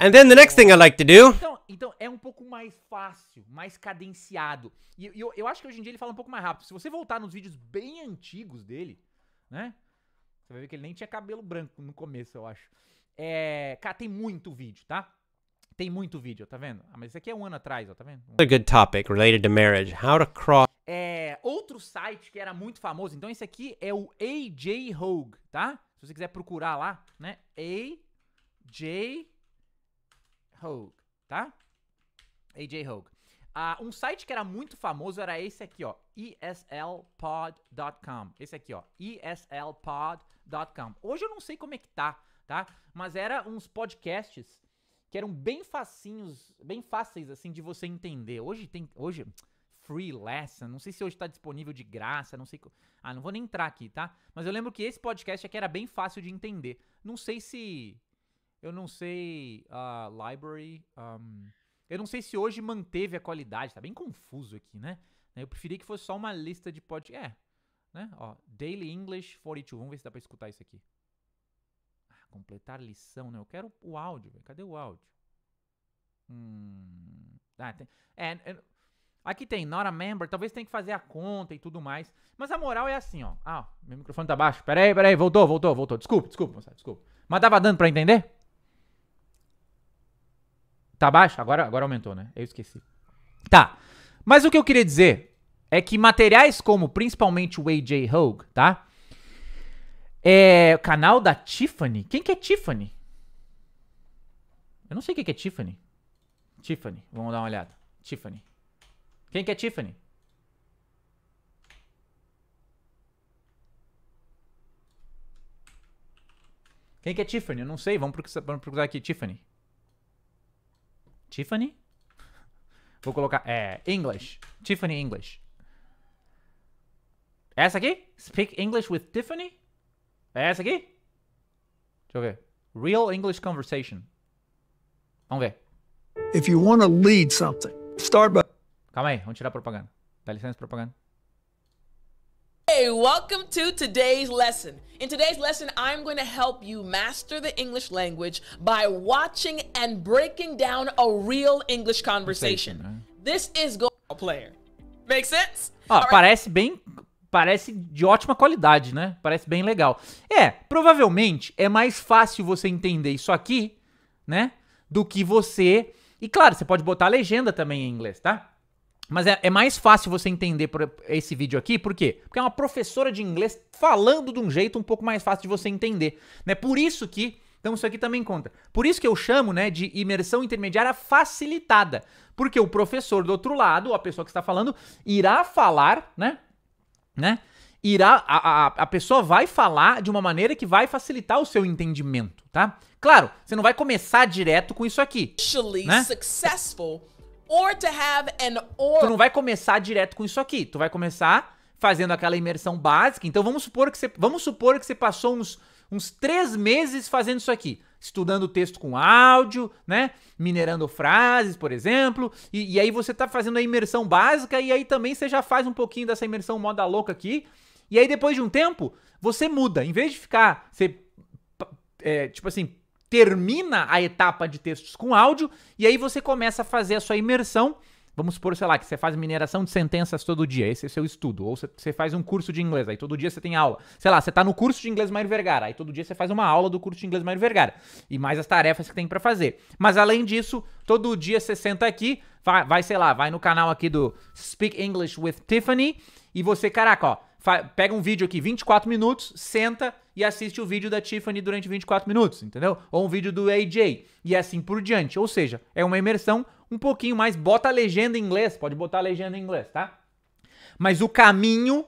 [SPEAKER 1] And then the next thing I like to do. Então, então é um pouco mais fácil, mais cadenciado. E eu, eu acho que hoje em dia ele fala um pouco mais rápido. Se você voltar nos vídeos bem antigos dele, né? Você vai ver que ele nem tinha cabelo branco no começo, eu acho. É, cara, tem muito vídeo, tá? Tem muito vídeo, tá vendo? Ah, mas isso aqui é um ano atrás, ó, tá vendo? Another good topic related to marriage, how to cross é, outro site que era muito famoso, então esse aqui é o AJ Hogue, tá? Se você quiser procurar lá, né? AJ Hogue, tá? AJ Hogue. Ah, um site que era muito famoso era esse aqui, ó, eslpod.com. Esse aqui, ó, eslpod.com. Hoje eu não sei como é que tá, tá? Mas era uns podcasts que eram bem facinhos, bem fáceis assim de você entender. Hoje tem, hoje Free Lesson, não sei se hoje está disponível de graça, não sei. Ah, não vou nem entrar aqui, tá? Mas eu lembro que esse podcast aqui era bem fácil de entender. Não sei se. Eu não sei. Uh, library. Um, eu não sei se hoje manteve a qualidade, tá bem confuso aqui, né? Eu preferi que fosse só uma lista de podcasts. É, né? Ó, Daily English 42. Vamos ver se dá pra escutar isso aqui. Ah, completar lição, né? Eu quero o áudio, velho. Cadê o áudio? Hum. Ah, tem... É, é, Aqui tem not a member, talvez tenha que fazer a conta e tudo mais. Mas a moral é assim, ó. Ah, meu microfone tá baixo. Peraí, peraí, voltou, voltou, voltou. Desculpa, desculpa, moçada, desculpa. Mas tava dando pra entender? Tá baixo? Agora, agora aumentou, né? Eu esqueci. Tá. Mas o que eu queria dizer é que materiais como principalmente o AJ Hogue, tá? É. Canal da Tiffany. Quem que é Tiffany? Eu não sei o que é Tiffany. Tiffany, vamos dar uma olhada. Tiffany. Quem que é Tiffany? Quem que é Tiffany? Eu não sei. Vamos procurar aqui. Tiffany. Tiffany? Vou colocar. É. English. Tiffany English. É essa aqui? Speak English with Tiffany? É essa aqui? Deixa eu ver. Real English Conversation. Vamos ver. If you want to lead something, start by Calma aí, vamos tirar a propaganda. Dá licença, propaganda. Hey, welcome to today's lesson. In today's lesson, I'm going to help you master the English language by watching and breaking down a real English conversation. Né? This is go player. Make sense? ah, parece bem parece de ótima qualidade, né? Parece bem legal. É, provavelmente é mais fácil você entender isso aqui, né? Do que você. E claro, você pode botar a legenda também em inglês, tá? Mas é, é, mais fácil você entender esse vídeo aqui, por quê? Porque é uma professora de inglês falando de um jeito um pouco mais fácil de você entender. Né? Por isso que. Então isso aqui também conta. Por isso que eu chamo né, de imersão intermediária facilitada. Porque o professor do outro lado, a pessoa que está falando, irá falar, né? né irá. A, a, a pessoa vai falar de uma maneira que vai facilitar o seu entendimento, tá? Claro, você não vai começar direto com isso aqui. Né? Successful or to have an or. Tu não vai começar direto com isso aqui. Tu vai começar fazendo aquela imersão básica. Então vamos supor que você, vamos supor que você passou uns, uns três meses fazendo isso aqui. Estudando o texto com áudio, né? Minerando frases, por exemplo. E, e aí você tá fazendo a imersão básica e aí também você já faz um pouquinho dessa imersão moda louca aqui. E aí depois de um tempo, você muda. Em vez de ficar, você, é, tipo assim, termina a etapa de textos com áudio e aí você começa a fazer a sua imersão. Vamos supor, sei lá, que você faz mineração de sentenças todo dia, esse é seu estudo. Ou você faz um curso de inglês, aí todo dia você tem aula. Sei lá, você tá no curso de inglês Mário Vergara, aí todo dia você faz uma aula do curso de inglês Mário Vergara. E mais as tarefas que tem para fazer. Mas além disso, todo dia você senta aqui, vai, vai, sei lá, vai no canal aqui do Speak English with Tiffany e você, caraca, ó, pega um vídeo aqui, 24 minutos, senta e assiste o vídeo da Tiffany durante 24 minutos, entendeu? Ou um vídeo do AJ, e assim por diante. Ou seja, é uma imersão um pouquinho mais. Bota a legenda em inglês, pode botar a legenda em inglês, tá? Mas o caminho,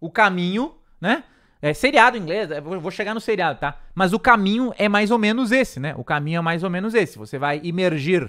[SPEAKER 1] o caminho, né? É seriado em inglês, é, vou chegar no seriado, tá? Mas o caminho é mais ou menos esse, né? O caminho é mais ou menos esse. Você vai imergir,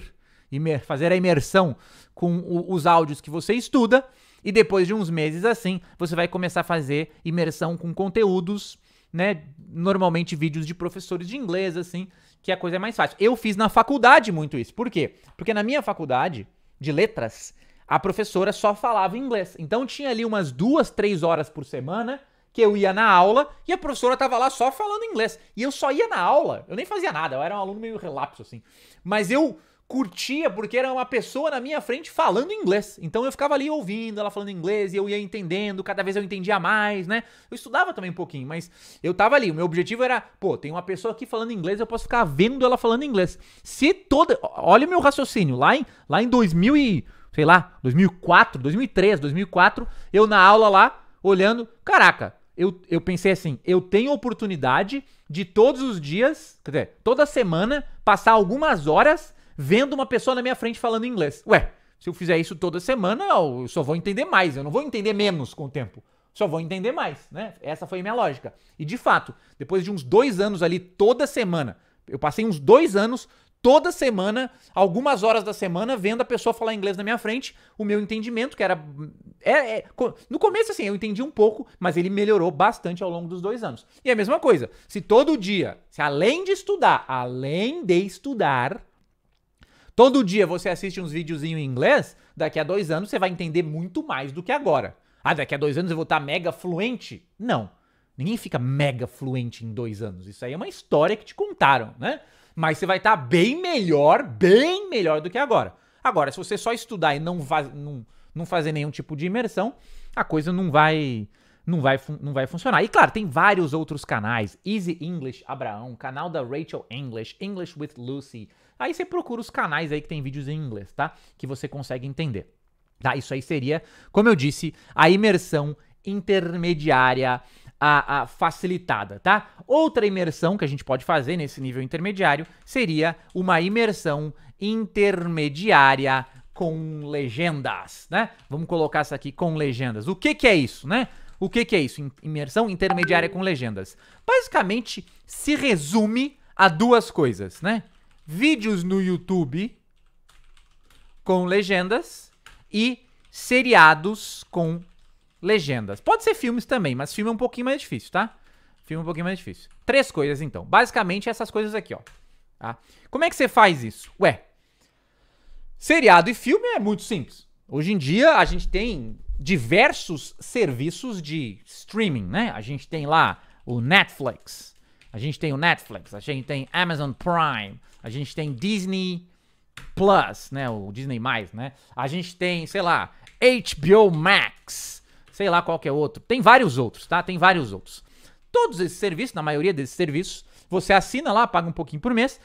[SPEAKER 1] imer, fazer a imersão com o, os áudios que você estuda e depois de uns meses assim, você vai começar a fazer imersão com conteúdos, né? Normalmente vídeos de professores de inglês, assim, que é a coisa é mais fácil. Eu fiz na faculdade muito isso. Por quê? Porque na minha faculdade de letras, a professora só falava inglês. Então tinha ali umas duas, três horas por semana que eu ia na aula e a professora tava lá só falando inglês. E eu só ia na aula, eu nem fazia nada, eu era um aluno meio relapso assim. Mas eu curtia porque era uma pessoa na minha frente falando inglês. Então eu ficava ali ouvindo ela falando inglês e eu ia entendendo, cada vez eu entendia mais, né? Eu estudava também um pouquinho, mas eu tava ali, o meu objetivo era, pô, tem uma pessoa aqui falando inglês, eu posso ficar vendo ela falando inglês. Se toda, olha o meu raciocínio, lá em lá em 2000 e, sei lá, 2004, 2003, 2004, eu na aula lá olhando, caraca, eu, eu pensei assim, eu tenho oportunidade de todos os dias, quer dizer, toda semana passar algumas horas vendo uma pessoa na minha frente falando inglês. Ué, se eu fizer isso toda semana, eu só vou entender mais, eu não vou entender menos com o tempo. Só vou entender mais, né? Essa foi a minha lógica. E de fato, depois de uns dois anos ali, toda semana, eu passei uns dois anos toda semana, algumas horas da semana, vendo a pessoa falar inglês na minha frente, o meu entendimento, que era. É, é, no começo, assim, eu entendi um pouco, mas ele melhorou bastante ao longo dos dois anos. E é a mesma coisa, se todo dia, se além de estudar, além de estudar, todo dia você assiste uns videozinhos em inglês, daqui a dois anos você vai entender muito mais do que agora. Ah, daqui a dois anos eu vou estar mega fluente? Não. Ninguém fica mega fluente em dois anos. Isso aí é uma história que te contaram, né? Mas você vai estar bem melhor, bem melhor do que agora. Agora, se você só estudar e não, faz, não, não fazer nenhum tipo de imersão, a coisa não vai não vai, não vai funcionar. E claro, tem vários outros canais: Easy English Abraão, canal da Rachel English, English with Lucy, Aí você procura os canais aí que tem vídeos em inglês, tá? Que você consegue entender. Tá? Isso aí seria, como eu disse, a imersão intermediária a, a, facilitada, tá? Outra imersão que a gente pode fazer nesse nível intermediário seria uma imersão intermediária com legendas, né? Vamos colocar isso aqui com legendas. O que que é isso, né? O que que é isso? Imersão intermediária com legendas. Basicamente se resume a duas coisas, né? vídeos no YouTube com legendas e seriados com legendas. Pode ser filmes também, mas filme é um pouquinho mais difícil, tá? Filme é um pouquinho mais difícil. Três coisas, então. Basicamente, essas coisas aqui, ó. Tá? Como é que você faz isso? Ué, seriado e filme é muito simples. Hoje em dia, a gente tem diversos serviços de streaming, né? A gente tem lá o Netflix, a gente tem o Netflix, a gente tem Amazon Prime, a gente tem Disney Plus, né? O Disney mais, né? A gente tem, sei lá, HBO Max, sei lá qual que é outro. Tem vários outros, tá? Tem vários outros. Todos esses serviços, na maioria desses serviços, você assina lá, paga um pouquinho por mês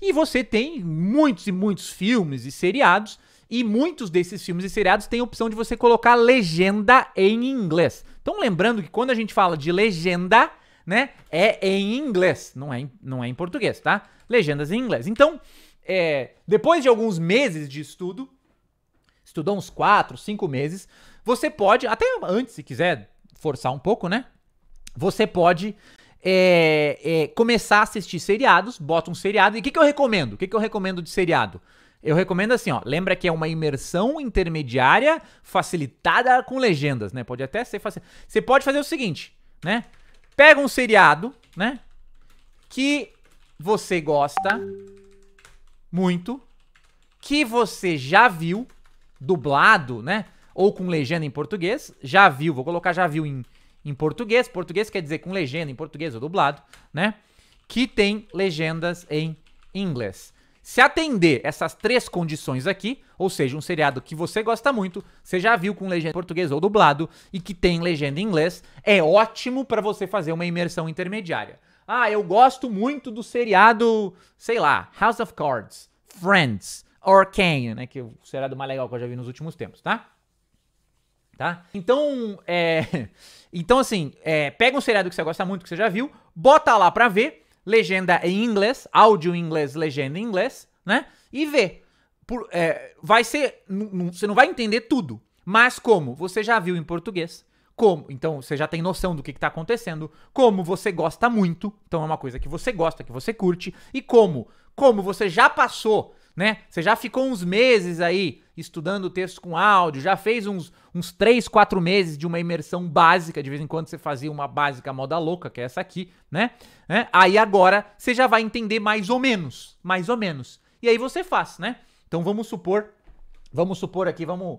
[SPEAKER 1] e você tem muitos e muitos filmes e seriados. E muitos desses filmes e seriados têm a opção de você colocar legenda em inglês. Então, lembrando que quando a gente fala de legenda, né, é em inglês, não é em, não é em português, tá? legendas em inglês. Então, é, depois de alguns meses de estudo, estudou uns 4, 5 meses, você pode, até antes se quiser forçar um pouco, né? Você pode é, é, começar a assistir seriados, bota um seriado. E o que, que eu recomendo? O que, que eu recomendo de seriado? Eu recomendo assim, ó. Lembra que é uma imersão intermediária facilitada com legendas, né? Pode até ser facil... Você pode fazer o seguinte, né? Pega um seriado, né? Que você gosta muito, que você já viu, dublado, né? Ou com legenda em português. Já viu, vou colocar já viu em, em português. Português quer dizer com legenda em português ou dublado, né? Que tem legendas em inglês. Se atender essas três condições aqui, ou seja, um seriado que você gosta muito, você já viu com legenda em português ou dublado e que tem legenda em inglês, é ótimo para você fazer uma imersão intermediária. Ah, eu gosto muito do seriado, sei lá, House of Cards, Friends, Arcane, né? Que é o seriado mais legal que eu já vi nos últimos tempos, tá? Tá? Então, é... (laughs) Então, assim, é... pega um seriado que você gosta muito, que você já viu, bota lá pra ver, legenda em inglês, áudio em inglês, legenda em inglês, né? E vê. Por, é... Vai ser... Você não vai entender tudo, mas como você já viu em português, como. Então você já tem noção do que está acontecendo, como você gosta muito, então é uma coisa que você gosta, que você curte, e como. Como você já passou, né? Você já ficou uns meses aí estudando o texto com áudio, já fez uns, uns 3, 4 meses de uma imersão básica, de vez em quando você fazia uma básica moda louca, que é essa aqui, né? É? Aí agora você já vai entender mais ou menos, mais ou menos. E aí você faz, né? Então vamos supor, vamos supor aqui, vamos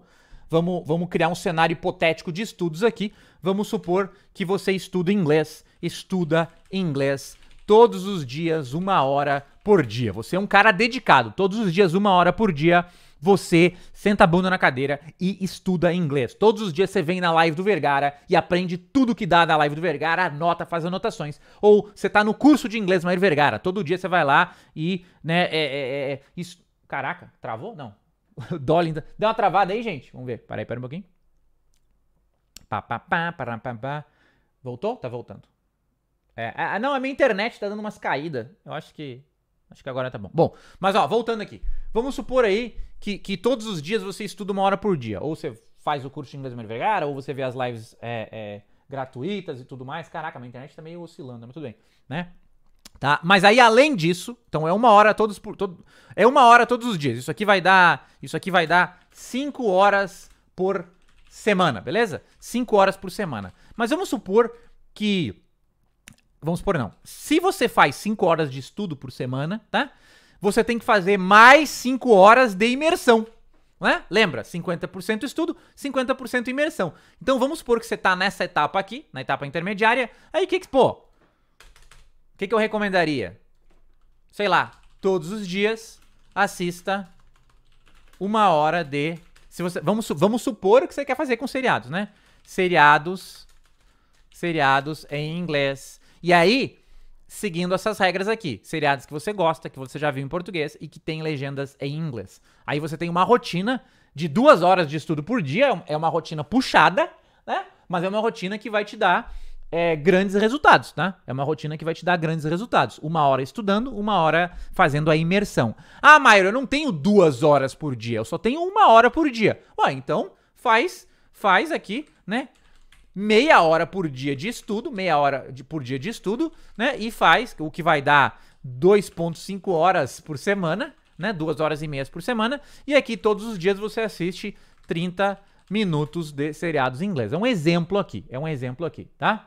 [SPEAKER 1] Vamos, vamos criar um cenário hipotético de estudos aqui. Vamos supor que você estuda inglês, estuda inglês todos os dias, uma hora por dia. Você é um cara dedicado, todos os dias, uma hora por dia. Você senta a bunda na cadeira e estuda inglês. Todos os dias você vem na live do Vergara e aprende tudo que dá na live do Vergara, anota, faz anotações. Ou você tá no curso de inglês Maior Vergara, todo dia você vai lá e, né, é, é, é, é isso... Caraca, travou? Não. (laughs) Dolly, ainda. Então. Deu uma travada aí, gente? Vamos ver. Para aí, pera um pouquinho. Pá, pá, pá, pá, pá, pá. Voltou? Tá voltando. É, é, ah, não, a minha internet tá dando umas caídas. Eu acho que. Acho que agora tá bom. Bom, mas ó, voltando aqui. Vamos supor aí que, que todos os dias você estuda uma hora por dia. Ou você faz o curso de inglês Vergara, ou você vê as lives é, é, gratuitas e tudo mais. Caraca, minha internet tá meio oscilando, mas tudo bem, né? tá? Mas aí além disso, então é uma hora todos por todo, é uma hora todos os dias. Isso aqui vai dar, isso aqui vai dar 5 horas por semana, beleza? 5 horas por semana. Mas vamos supor que vamos supor não. Se você faz 5 horas de estudo por semana, tá? Você tem que fazer mais 5 horas de imersão. Né? Lembra, 50% estudo, 50% imersão. Então vamos supor que você está nessa etapa aqui, na etapa intermediária. Aí que, pô, que, que eu recomendaria? Sei lá, todos os dias assista uma hora de. Se você, vamos, vamos supor o que você quer fazer com seriados, né? Seriados. Seriados em inglês. E aí, seguindo essas regras aqui: seriados que você gosta, que você já viu em português e que tem legendas em inglês. Aí você tem uma rotina de duas horas de estudo por dia, é, é uma rotina puxada, né? Mas é uma rotina que vai te dar é, grandes resultados, tá? É uma rotina que vai te dar grandes resultados. Uma hora estudando, uma hora fazendo a imersão. Ah, Mairo, eu não tenho duas horas por dia, eu só tenho uma hora por dia. Ué, então faz, faz aqui, né? Meia hora por dia de estudo, meia hora de, por dia de estudo, né? E faz, o que vai dar 2,5 horas por semana, né? Duas horas e meias por semana. E aqui todos os dias você assiste 30 minutos de seriados em inglês. É um exemplo aqui, é um exemplo aqui, tá?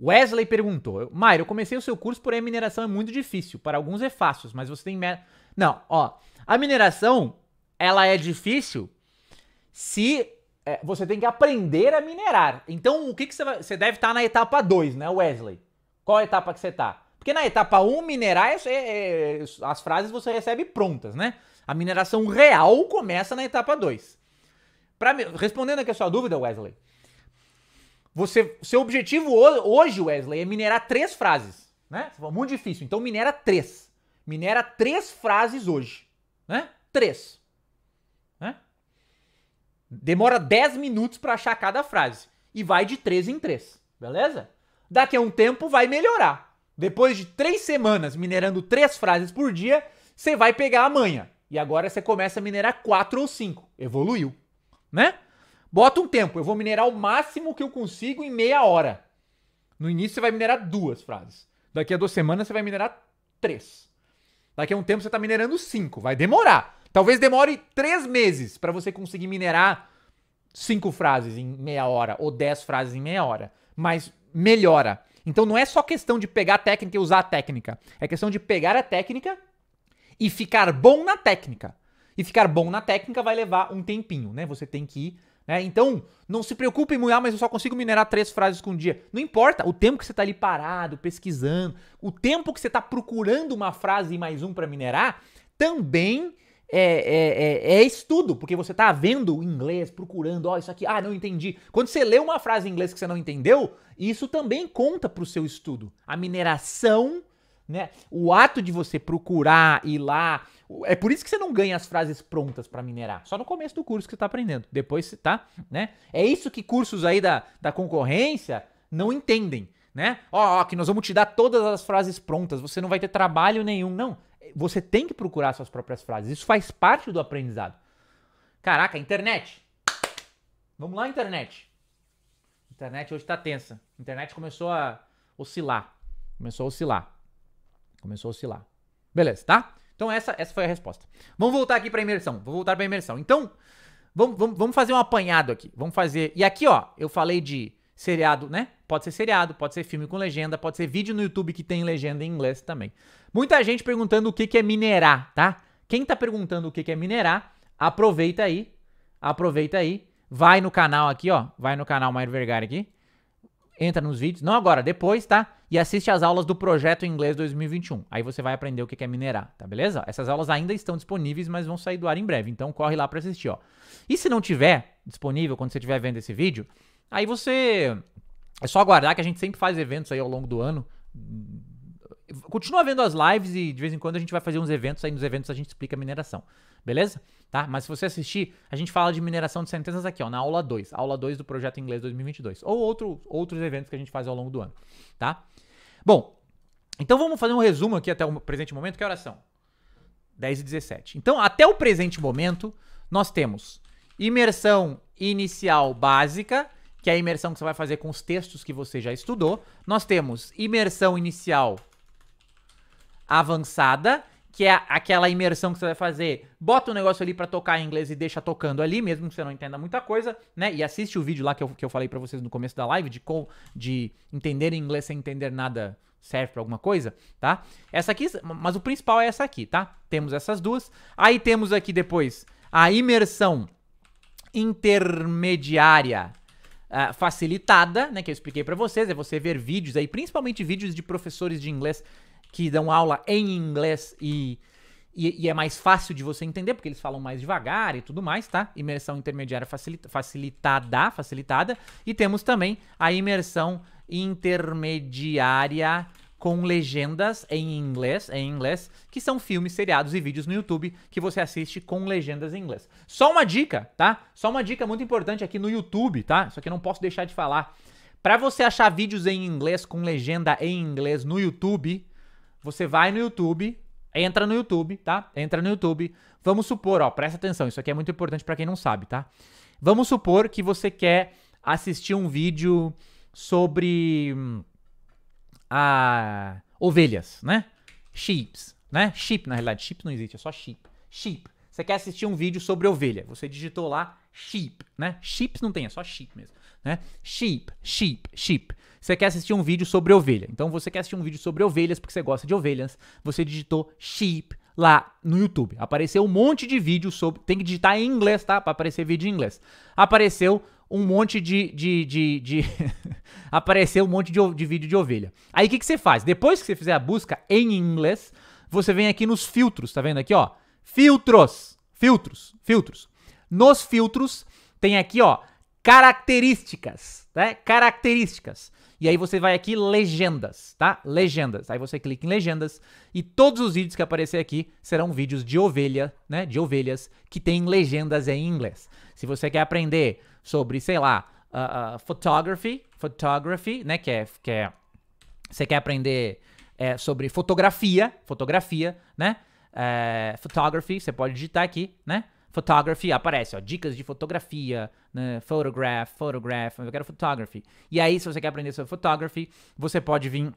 [SPEAKER 1] Wesley perguntou: Mário, eu comecei o seu curso, porém a mineração é muito difícil. Para alguns é fácil, mas você tem. Me... Não, ó. A mineração, ela é difícil se é, você tem que aprender a minerar. Então, o que, que você vai. Você deve estar na etapa 2, né, Wesley? Qual etapa que você está? Porque na etapa 1, um, minerar, é, é, é, as frases você recebe prontas, né? A mineração real começa na etapa 2. respondendo aqui a sua dúvida, Wesley, você, seu objetivo hoje, Wesley, é minerar três frases, né? Muito difícil. Então minera três. Minera três frases hoje, né? Três. Né? Demora dez minutos para achar cada frase e vai de três em três, beleza? Daqui a um tempo vai melhorar. Depois de três semanas minerando três frases por dia, você vai pegar a manha. E agora você começa a minerar quatro ou cinco. Evoluiu, né? Bota um tempo, eu vou minerar o máximo que eu consigo em meia hora. No início você vai minerar duas frases. Daqui a duas semanas você vai minerar três. Daqui a um tempo você está minerando cinco. Vai demorar. Talvez demore três meses para você conseguir minerar cinco frases em meia hora ou dez frases em meia hora. Mas melhora. Então não é só questão de pegar a técnica e usar a técnica. É questão de pegar a técnica e ficar bom na técnica. E ficar bom na técnica vai levar um tempinho, né? Você tem que ir né? Então, não se preocupe em ah, mas eu só consigo minerar três frases com um dia. Não importa o tempo que você está ali parado, pesquisando, o tempo que você está procurando uma frase e mais um para minerar, também é, é, é, é, estudo, porque você está vendo inglês, procurando, ó, oh, isso aqui, ah, não entendi. Quando você lê uma frase em inglês que você não entendeu, isso também conta para o seu estudo. A mineração né? O ato de você procurar ir lá, é por isso que você não ganha as frases prontas para minerar, só no começo do curso que você tá aprendendo. Depois você tá, né? É isso que cursos aí da, da concorrência não entendem, né? Ó, que nós vamos te dar todas as frases prontas, você não vai ter trabalho nenhum, não. Você tem que procurar suas próprias frases. Isso faz parte do aprendizado. Caraca, internet. Vamos lá, internet. Internet hoje tá tensa. Internet começou a oscilar. Começou a oscilar. Começou a oscilar. Beleza, tá? Então essa, essa foi a resposta. Vamos voltar aqui para imersão. Vou voltar para imersão. Então, vamos, vamos, vamos fazer um apanhado aqui. Vamos fazer. E aqui, ó, eu falei de seriado, né? Pode ser seriado, pode ser filme com legenda, pode ser vídeo no YouTube que tem legenda em inglês também. Muita gente perguntando o que, que é minerar, tá? Quem tá perguntando o que, que é minerar, aproveita aí, aproveita aí, vai no canal aqui, ó, vai no canal Mário Vergara aqui, entra nos vídeos, não agora, depois, tá? E assiste as aulas do Projeto Inglês 2021. Aí você vai aprender o que é minerar, tá beleza? Essas aulas ainda estão disponíveis, mas vão sair do ar em breve, então corre lá para assistir, ó. E se não tiver disponível quando você estiver vendo esse vídeo, aí você é só aguardar que a gente sempre faz eventos aí ao longo do ano. Continua vendo as lives e de vez em quando a gente vai fazer uns eventos aí nos eventos a gente explica mineração beleza? Tá? Mas se você assistir, a gente fala de mineração de sentenças aqui, ó, na aula 2, aula 2 do projeto inglês 2022, ou outro, outros eventos que a gente faz ao longo do ano, tá? Bom, então vamos fazer um resumo aqui até o presente momento, que horas são? 10 e 17. Então, até o presente momento, nós temos imersão inicial básica, que é a imersão que você vai fazer com os textos que você já estudou. Nós temos imersão inicial avançada, que é aquela imersão que você vai fazer. Bota um negócio ali para tocar em inglês e deixa tocando ali, mesmo que você não entenda muita coisa, né? E assiste o vídeo lá que eu, que eu falei para vocês no começo da live de, com, de entender inglês sem entender nada serve para alguma coisa, tá? Essa aqui, mas o principal é essa aqui, tá? Temos essas duas. Aí temos aqui depois a imersão intermediária Uh, facilitada, né, que eu expliquei para vocês, é você ver vídeos aí, principalmente vídeos de professores de inglês que dão aula em inglês e, e, e, é mais fácil de você entender, porque eles falam mais devagar e tudo mais, tá? Imersão intermediária facilita, facilitada, facilitada. E temos também a imersão intermediária com legendas em inglês, em inglês, que são filmes, seriados e vídeos no YouTube que você assiste com legendas em inglês. Só uma dica, tá? Só uma dica muito importante aqui no YouTube, tá? só que eu não posso deixar de falar. Para você achar vídeos em inglês com legenda em inglês no YouTube, você vai no YouTube, entra no YouTube, tá? Entra no YouTube. Vamos supor, ó, presta atenção, isso aqui é muito importante para quem não sabe, tá? Vamos supor que você quer assistir um vídeo sobre hum, a ovelhas, né? Sheep, né? Sheep, na realidade, sheep não existe, é só sheep. Sheep. Você quer assistir um vídeo sobre ovelha? Você digitou lá sheep, né? Sheep não tem, é só sheep mesmo, né? Sheep, sheep, sheep. Você quer assistir um vídeo sobre ovelha. Então você quer assistir um vídeo sobre ovelhas porque você gosta de ovelhas. Você digitou sheep lá no YouTube. Apareceu um monte de vídeo sobre. Tem que digitar em inglês, tá? Para aparecer vídeo em inglês. Apareceu um monte de. de, de, de (laughs) apareceu um monte de, de vídeo de ovelha. Aí o que, que você faz? Depois que você fizer a busca em inglês, você vem aqui nos filtros, tá vendo aqui, ó? Filtros. Filtros. Filtros. Nos filtros tem aqui, ó, características, né? Características. E aí você vai aqui legendas, tá? Legendas. Aí você clica em legendas e todos os vídeos que aparecer aqui serão vídeos de ovelha, né? De ovelhas que tem legendas em inglês. Se você quer aprender sobre, sei lá, uh, uh, photography, photography, né? Que é, que é, você quer aprender é, sobre fotografia, fotografia, né? É, photography, você pode digitar aqui, né? photography, aparece, ó, dicas de fotografia, né, photograph, photograph, eu quero photography. E aí, se você quer aprender sobre photography, você pode vir,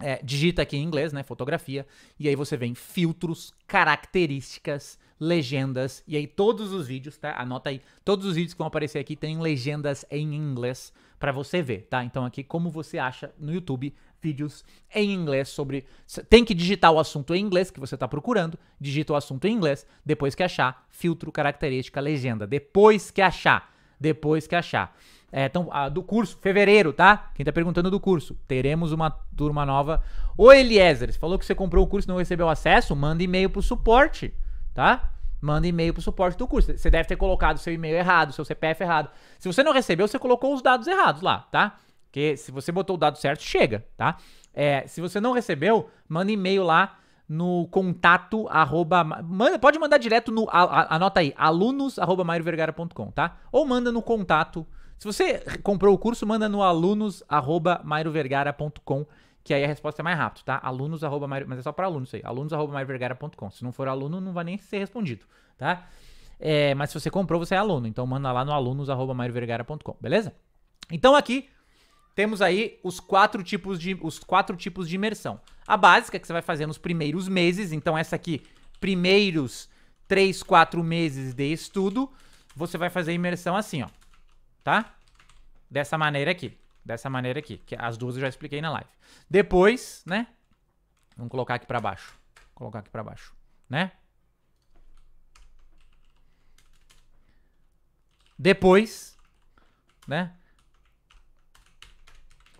[SPEAKER 1] é, digita aqui em inglês, né, fotografia, e aí você vem filtros, características, legendas, e aí todos os vídeos, tá, anota aí, todos os vídeos que vão aparecer aqui têm legendas em inglês para você ver, tá? Então aqui, como você acha no YouTube, vídeos em inglês sobre. Tem que digitar o assunto em inglês que você está procurando, digita o assunto em inglês, depois que achar, filtro, característica, legenda. Depois que achar. Depois que achar. É, então, a, do curso, fevereiro, tá? Quem tá perguntando do curso, teremos uma turma nova. Ô Eliezer, você falou que você comprou o curso e não recebeu acesso? Manda e-mail pro suporte, tá? Manda e-mail pro suporte do curso. Você deve ter colocado seu e-mail errado, seu CPF errado. Se você não recebeu, você colocou os dados errados lá, tá? Porque se você botou o dado certo, chega, tá? É, se você não recebeu, manda e-mail lá no contato arroba, manda, pode mandar direto no a, a, anota aí alunos arroba mairovergara.com tá ou manda no contato se você comprou o curso manda no alunos arroba mairovergara.com que aí a resposta é mais rápido tá alunos arroba mairo, mas é só para alunos aí alunos arroba mairovergara.com se não for aluno não vai nem ser respondido tá é, mas se você comprou você é aluno então manda lá no alunos arroba mairovergara.com beleza então aqui temos aí os quatro tipos de, os quatro tipos de imersão. A básica, que você vai fazer nos primeiros meses, então essa aqui, primeiros 3, 4 meses de estudo, você vai fazer a imersão assim, ó. Tá? Dessa maneira aqui. Dessa maneira aqui. Que as duas eu já expliquei na live. Depois, né? Vamos colocar aqui pra baixo. Vou colocar aqui pra baixo, né? Depois, né?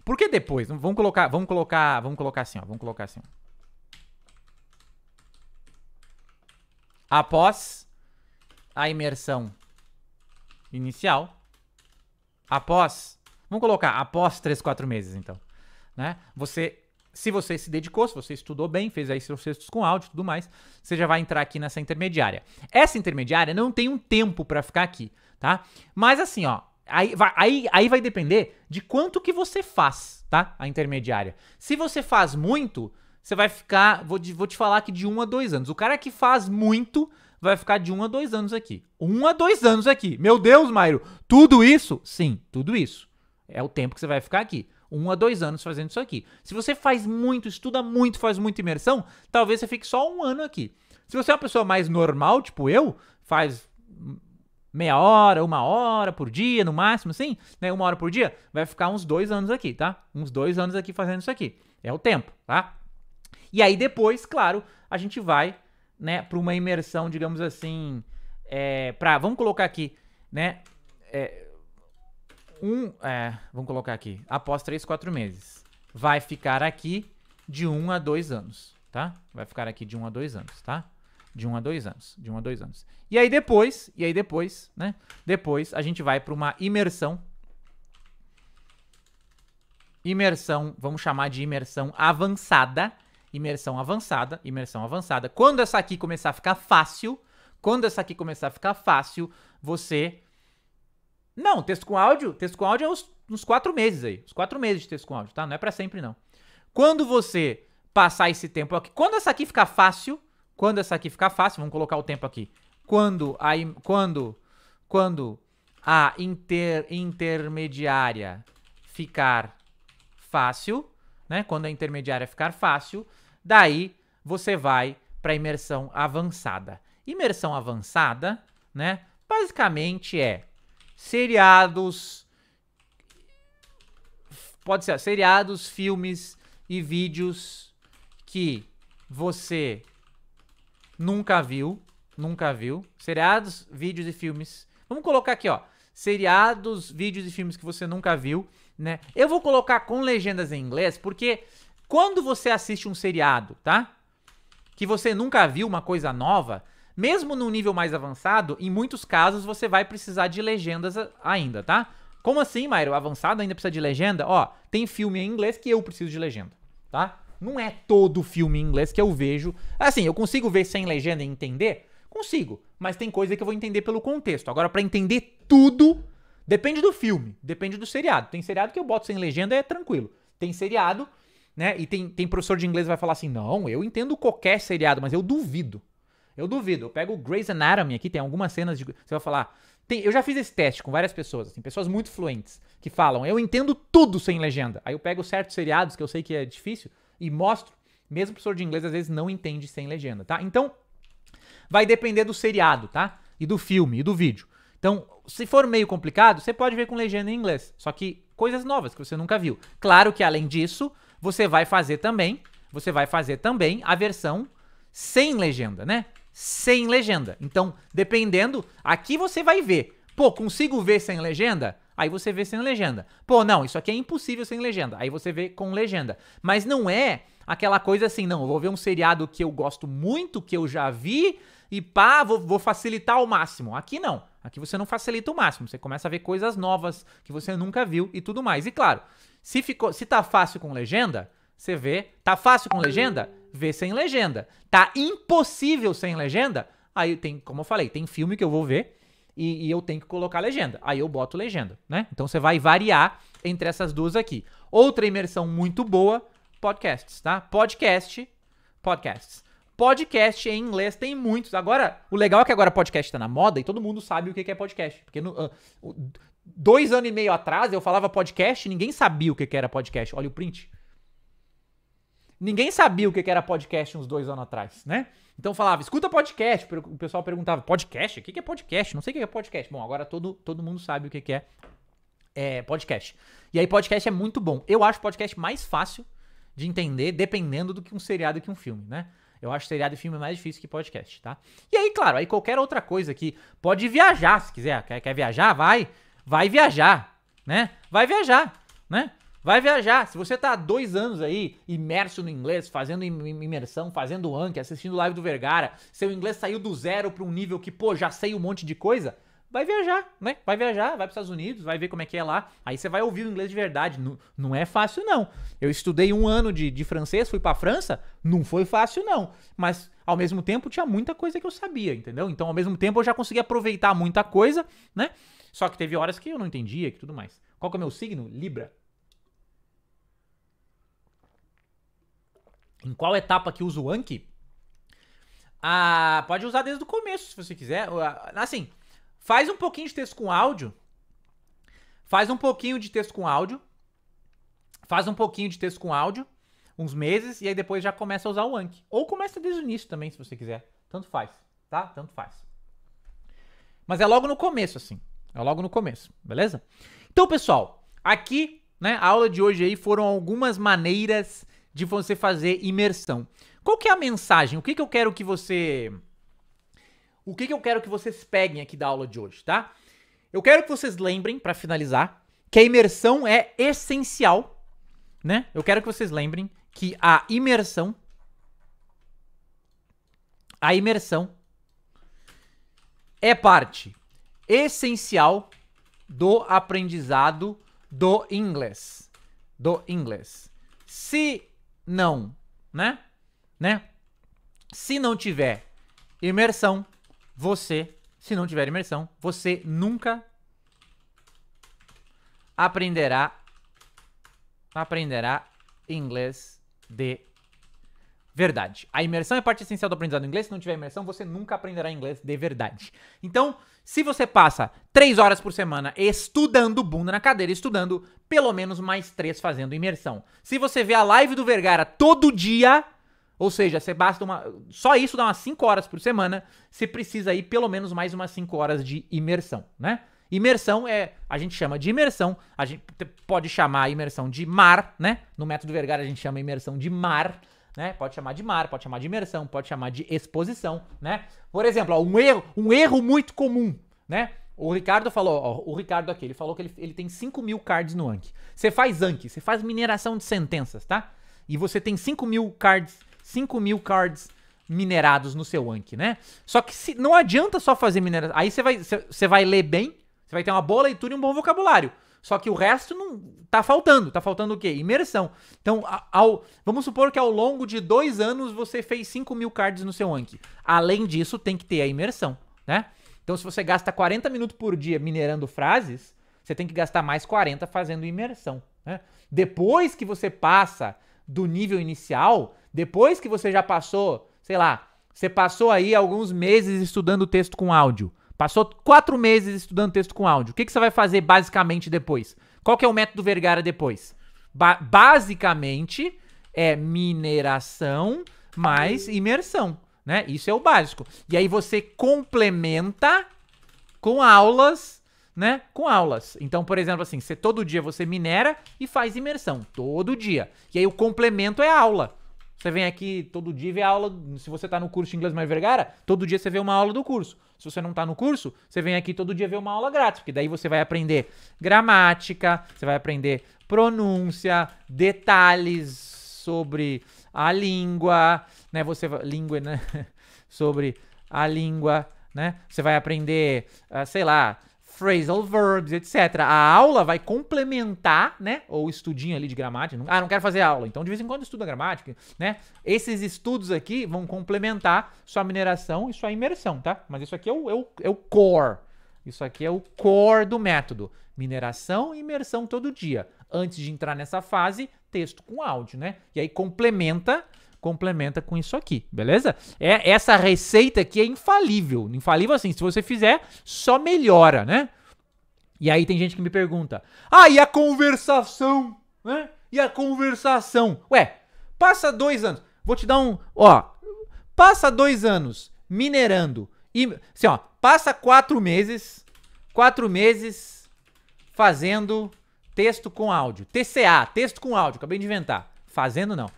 [SPEAKER 1] Por que depois? Vamos colocar, vamos colocar, vamos colocar assim, ó. Vamos colocar assim. Após a imersão inicial, após, vamos colocar, após 3, 4 meses, então, né? Você, se você se dedicou, se você estudou bem, fez aí seus textos com áudio e tudo mais, você já vai entrar aqui nessa intermediária. Essa intermediária não tem um tempo para ficar aqui, tá? Mas assim, ó, Aí vai, aí, aí vai depender de quanto que você faz, tá? A intermediária. Se você faz muito, você vai ficar. Vou, vou te falar que de um a dois anos. O cara que faz muito vai ficar de um a dois anos aqui. Um a dois anos aqui. Meu Deus, Mairo, tudo isso? Sim, tudo isso. É o tempo que você vai ficar aqui um a dois anos fazendo isso aqui. Se você faz muito, estuda muito, faz muita imersão, talvez você fique só um ano aqui. Se você é uma pessoa mais normal, tipo eu, faz meia hora, uma hora por dia, no máximo, assim, né? Uma hora por dia, vai ficar uns dois anos aqui, tá? Uns dois anos aqui fazendo isso aqui. É o tempo, tá? E aí depois, claro, a gente vai, né, para uma imersão, digamos assim, é, para, vamos colocar aqui, né, é, um, é, vamos colocar aqui, após três, quatro meses, vai ficar aqui de um a dois anos, tá? Vai ficar aqui de um a dois anos, tá? De um a dois anos. De um a dois anos. E aí depois, e aí depois, né? Depois a gente vai para uma imersão. Imersão, vamos chamar de imersão avançada. Imersão avançada, imersão avançada. Quando essa aqui começar a ficar fácil, quando essa aqui começar a ficar fácil, você. Não, texto com áudio, texto com áudio é uns, uns quatro meses aí. Uns quatro meses de texto com áudio, tá? Não é para sempre, não. Quando você passar esse tempo aqui, quando essa aqui ficar fácil, quando essa aqui ficar fácil, vamos colocar o tempo aqui. Quando a, quando, quando a inter, intermediária ficar fácil, né? Quando a intermediária ficar fácil, daí você vai para imersão avançada. Imersão avançada, né? Basicamente é seriados pode ser seriados, filmes e vídeos que você nunca viu, nunca viu. Seriados, vídeos e filmes. Vamos colocar aqui, ó. Seriados, vídeos e filmes que você nunca viu, né? Eu vou colocar com legendas em inglês, porque quando você assiste um seriado, tá? Que você nunca viu uma coisa nova, mesmo num nível mais avançado, em muitos casos você vai precisar de legendas ainda, tá? Como assim, Mairo? Avançado ainda precisa de legenda? Ó, tem filme em inglês que eu preciso de legenda, tá? Não é todo filme em inglês que eu vejo. Assim, eu consigo ver sem legenda e entender? Consigo. Mas tem coisa que eu vou entender pelo contexto. Agora, para entender tudo, depende do filme, depende do seriado. Tem seriado que eu boto sem legenda e é tranquilo. Tem seriado, né? E tem, tem professor de inglês que vai falar assim: não, eu entendo qualquer seriado, mas eu duvido. Eu duvido. Eu pego o Grey's Anatomy aqui, tem algumas cenas de. Você vai falar. Tem, eu já fiz esse teste com várias pessoas, assim, pessoas muito fluentes, que falam, eu entendo tudo sem legenda. Aí eu pego certos seriados que eu sei que é difícil, e mostro. Mesmo o professor de inglês às vezes não entende sem legenda, tá? Então, vai depender do seriado, tá? E do filme, e do vídeo. Então, se for meio complicado, você pode ver com legenda em inglês. Só que coisas novas que você nunca viu. Claro que além disso, você vai fazer também, você vai fazer também a versão sem legenda, né? Sem legenda. Então, dependendo, aqui você vai ver. Pô, consigo ver sem legenda? Aí você vê sem legenda. Pô, não, isso aqui é impossível sem legenda. Aí você vê com legenda. Mas não é aquela coisa assim, não, eu vou ver um seriado que eu gosto muito, que eu já vi, e pá, vou, vou facilitar ao máximo. Aqui não. Aqui você não facilita o máximo. Você começa a ver coisas novas que você nunca viu e tudo mais. E claro, se, ficou, se tá fácil com legenda, você vê. Tá fácil com legenda? Vê sem legenda. Tá impossível sem legenda? Aí tem, como eu falei, tem filme que eu vou ver e, e eu tenho que colocar legenda. Aí eu boto legenda, né? Então você vai variar entre essas duas aqui. Outra imersão muito boa, podcasts, tá? Podcast, podcasts. Podcast em inglês tem muitos. Agora, o legal é que agora podcast tá na moda e todo mundo sabe o que é podcast. Porque no, uh, dois anos e meio atrás eu falava podcast e ninguém sabia o que era podcast. Olha o print. Ninguém sabia o que era podcast uns dois anos atrás, né? Então falava, escuta podcast. O pessoal perguntava, podcast? O que é podcast? Não sei o que é podcast. Bom, agora todo, todo mundo sabe o que é, é podcast. E aí, podcast é muito bom. Eu acho podcast mais fácil de entender, dependendo do que um seriado que um filme, né? Eu acho seriado e filme mais difícil que podcast, tá? E aí, claro, aí qualquer outra coisa aqui. Pode viajar se quiser. Quer, quer viajar? Vai. Vai viajar, né? Vai viajar, né? Vai viajar. Se você tá há dois anos aí, imerso no inglês, fazendo imersão, fazendo Anki, assistindo live do Vergara, seu inglês saiu do zero para um nível que, pô, já sei um monte de coisa, vai viajar, né? Vai viajar, vai para os Estados Unidos, vai ver como é que é lá. Aí você vai ouvir o inglês de verdade. Não, não é fácil, não. Eu estudei um ano de, de francês, fui para França, não foi fácil, não. Mas, ao mesmo tempo, tinha muita coisa que eu sabia, entendeu? Então, ao mesmo tempo, eu já consegui aproveitar muita coisa, né? Só que teve horas que eu não entendia e tudo mais. Qual que é o meu signo? Libra. em qual etapa que usa o Anki, ah, pode usar desde o começo, se você quiser. Ah, assim, faz um pouquinho de texto com áudio. Faz um pouquinho de texto com áudio. Faz um pouquinho de texto com áudio. Uns meses. E aí depois já começa a usar o Anki. Ou começa desde o início também, se você quiser. Tanto faz, tá? Tanto faz. Mas é logo no começo, assim. É logo no começo, beleza? Então, pessoal, aqui, né, a aula de hoje aí foram algumas maneiras de você fazer imersão. Qual que é a mensagem? O que, que eu quero que você. O que, que eu quero que vocês peguem aqui da aula de hoje, tá? Eu quero que vocês lembrem, para finalizar, que a imersão é essencial, né? Eu quero que vocês lembrem que a imersão. A imersão é parte essencial do aprendizado do inglês. Do inglês. Se não, né? Né? Se não tiver imersão, você, se não tiver imersão, você nunca aprenderá aprenderá inglês de verdade. A imersão é parte essencial do aprendizado em inglês. Se não tiver imersão, você nunca aprenderá inglês de verdade. Então, se você passa três horas por semana estudando bunda na cadeira, estudando, pelo menos mais três fazendo imersão. Se você vê a live do Vergara todo dia, ou seja, você basta uma. Só isso dá umas cinco horas por semana. Você precisa aí pelo menos mais umas cinco horas de imersão, né? Imersão é. A gente chama de imersão. A gente pode chamar a imersão de mar, né? No método Vergara a gente chama imersão de mar né? Pode chamar de mar, pode chamar de imersão, pode chamar de exposição, né? Por exemplo, ó, um erro, um erro muito comum, né? O Ricardo falou, ó, o Ricardo aqui, ele falou que ele, ele tem 5 mil cards no Anki. Você faz Anki, você faz mineração de sentenças, tá? E você tem 5 mil cards, 5 mil cards minerados no seu Anki, né? Só que se, não adianta só fazer mineração. Aí você vai, você vai ler bem, você vai ter uma boa leitura e um bom vocabulário. Só que o resto não tá faltando. Tá faltando o quê? Imersão. Então, ao, vamos supor que ao longo de dois anos você fez 5 mil cards no seu Anki. Além disso, tem que ter a imersão, né? Então, se você gasta 40 minutos por dia minerando frases, você tem que gastar mais 40 fazendo imersão. Né? Depois que você passa do nível inicial, depois que você já passou, sei lá, você passou aí alguns meses estudando texto com áudio. Passou quatro meses estudando texto com áudio. O que, que você vai fazer basicamente depois? Qual que é o método Vergara depois? Ba basicamente é mineração mais imersão, né? Isso é o básico. E aí você complementa com aulas, né? Com aulas. Então, por exemplo, assim, você todo dia você minera e faz imersão todo dia. E aí o complemento é aula. Você vem aqui todo dia e vê a aula. Se você está no curso de inglês mais vergara, todo dia você vê uma aula do curso. Se você não está no curso, você vem aqui todo dia ver uma aula grátis, porque daí você vai aprender gramática, você vai aprender pronúncia, detalhes sobre a língua, né? Você língua, né? (laughs) sobre a língua, né? Você vai aprender, ah, sei lá, phrasal verbs, etc. A aula vai complementar, né? Ou estudinho ali de gramática. Ah, não quero fazer aula. Então, de vez em quando estuda gramática, né? Esses estudos aqui vão complementar sua mineração e sua imersão, tá? Mas isso aqui é o, é o, é o core. Isso aqui é o core do método. Mineração e imersão todo dia. Antes de entrar nessa fase, texto com áudio, né? E aí complementa complementa com isso aqui, beleza? É essa receita aqui é infalível, infalível assim, se você fizer, só melhora, né? E aí tem gente que me pergunta: "Ah, e a conversação, né? E a conversação? Ué, passa dois anos, vou te dar um, ó, passa dois anos minerando e assim, ó, passa quatro meses, quatro meses fazendo texto com áudio, TCA, texto com áudio, acabei de inventar, fazendo não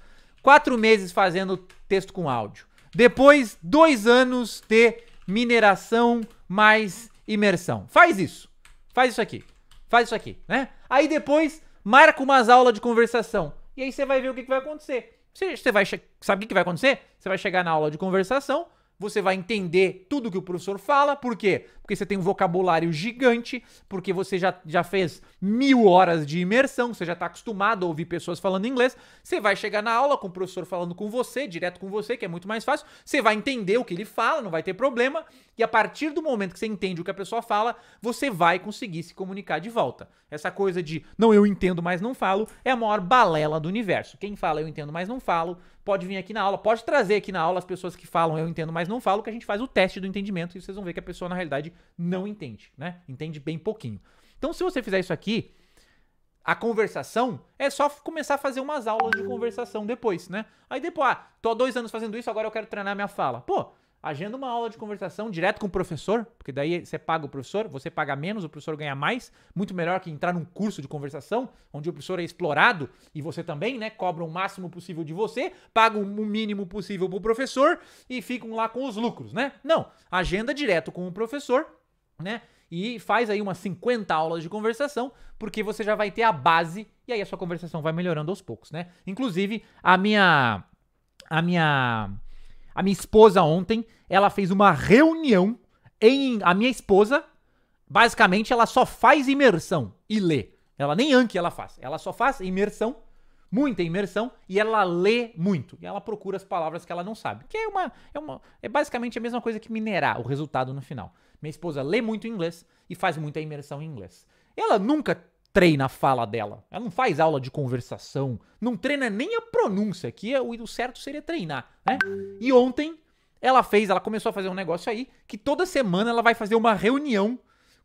[SPEAKER 1] quatro meses fazendo texto com áudio. Depois, dois anos de mineração mais imersão. Faz isso. Faz isso aqui. Faz isso aqui, né? Aí depois, marca umas aulas de conversação. E aí você vai ver o que, que vai acontecer. Você, vai sabe o que, que vai acontecer? Você vai chegar na aula de conversação, você vai entender tudo o que o professor fala, por quê? Porque você tem um vocabulário gigante, porque você já, já fez mil horas de imersão, você já está acostumado a ouvir pessoas falando inglês, você vai chegar na aula com o professor falando com você, direto com você, que é muito mais fácil, você vai entender o que ele fala, não vai ter problema, e a partir do momento que você entende o que a pessoa fala, você vai conseguir se comunicar de volta. Essa coisa de não eu entendo, mas não falo, é a maior balela do universo. Quem fala eu entendo, mas não falo, pode vir aqui na aula, pode trazer aqui na aula as pessoas que falam, eu entendo, mas não falo, que a gente faz o teste do entendimento e vocês vão ver que a pessoa na realidade não entende, né? Entende bem pouquinho. Então, se você fizer isso aqui, a conversação, é só começar a fazer umas aulas de conversação depois, né? Aí depois, ah, tô há dois anos fazendo isso, agora eu quero treinar minha fala. Pô, Agenda uma aula de conversação direto com o professor, porque daí você paga o professor, você paga menos, o professor ganha mais. Muito melhor que entrar num curso de conversação, onde o professor é explorado e você também, né? Cobra o máximo possível de você, paga o mínimo possível pro professor e ficam lá com os lucros, né? Não, agenda direto com o professor, né? E faz aí umas 50 aulas de conversação, porque você já vai ter a base e aí a sua conversação vai melhorando aos poucos, né? Inclusive, a minha. A minha a minha esposa ontem, ela fez uma reunião em a minha esposa, basicamente ela só faz imersão e lê. Ela nem Anki ela faz, ela só faz imersão, muita imersão e ela lê muito. E ela procura as palavras que ela não sabe, que é uma é uma é basicamente a mesma coisa que minerar o resultado no final. Minha esposa lê muito inglês e faz muita imersão em inglês. Ela nunca treina a fala dela. Ela não faz aula de conversação, não treina nem a pronúncia, que é o certo seria treinar, né? E ontem ela fez, ela começou a fazer um negócio aí que toda semana ela vai fazer uma reunião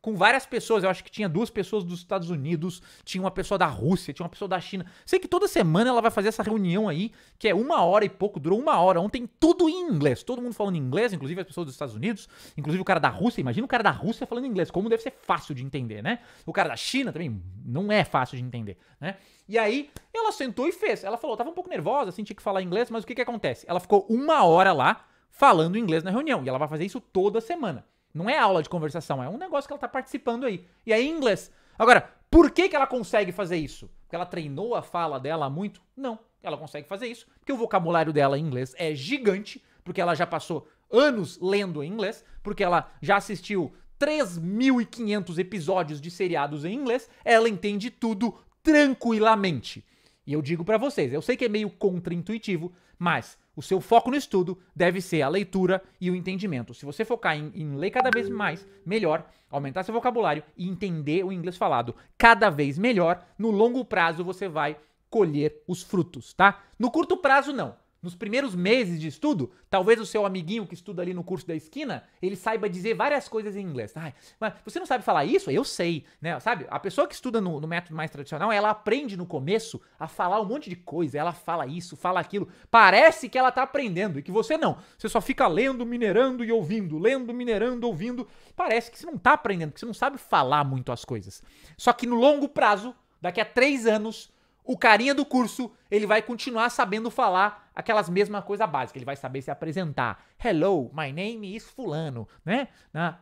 [SPEAKER 1] com várias pessoas. Eu acho que tinha duas pessoas dos Estados Unidos, tinha uma pessoa da Rússia, tinha uma pessoa da China. Sei que toda semana ela vai fazer essa reunião aí, que é uma hora e pouco, durou uma hora. Ontem tudo em inglês, todo mundo falando inglês, inclusive as pessoas dos Estados Unidos, inclusive o cara da Rússia. Imagina o cara da Rússia falando inglês, como deve ser fácil de entender, né? O cara da China também não é fácil de entender, né? E aí ela sentou e fez. Ela falou, tava um pouco nervosa, assim, tinha que falar inglês, mas o que que acontece? Ela ficou uma hora lá falando inglês na reunião e ela vai fazer isso toda semana. Não é aula de conversação, é um negócio que ela tá participando aí. E é inglês. Agora, por que, que ela consegue fazer isso? Porque ela treinou a fala dela muito? Não, ela consegue fazer isso, porque o vocabulário dela em inglês é gigante, porque ela já passou anos lendo em inglês, porque ela já assistiu 3.500 episódios de seriados em inglês, ela entende tudo tranquilamente. E eu digo para vocês, eu sei que é meio contraintuitivo, mas o seu foco no estudo deve ser a leitura e o entendimento. Se você focar em, em ler cada vez mais, melhor, aumentar seu vocabulário e entender o inglês falado cada vez melhor, no longo prazo você vai colher os frutos, tá? No curto prazo, não. Nos primeiros meses de estudo, talvez o seu amiguinho que estuda ali no curso da esquina, ele saiba dizer várias coisas em inglês. Ai, mas você não sabe falar isso? Eu sei, né? Sabe? A pessoa que estuda no, no, método mais tradicional, ela aprende no começo a falar um monte de coisa. Ela fala isso, fala aquilo. Parece que ela tá aprendendo e que você não. Você só fica lendo, minerando e ouvindo, lendo, minerando, ouvindo. Parece que você não tá aprendendo, que você não sabe falar muito as coisas. Só que no longo prazo, daqui a três anos, o carinha do curso, ele vai continuar sabendo falar aquelas mesmas coisas básicas. Ele vai saber se apresentar. Hello, my name is fulano, né?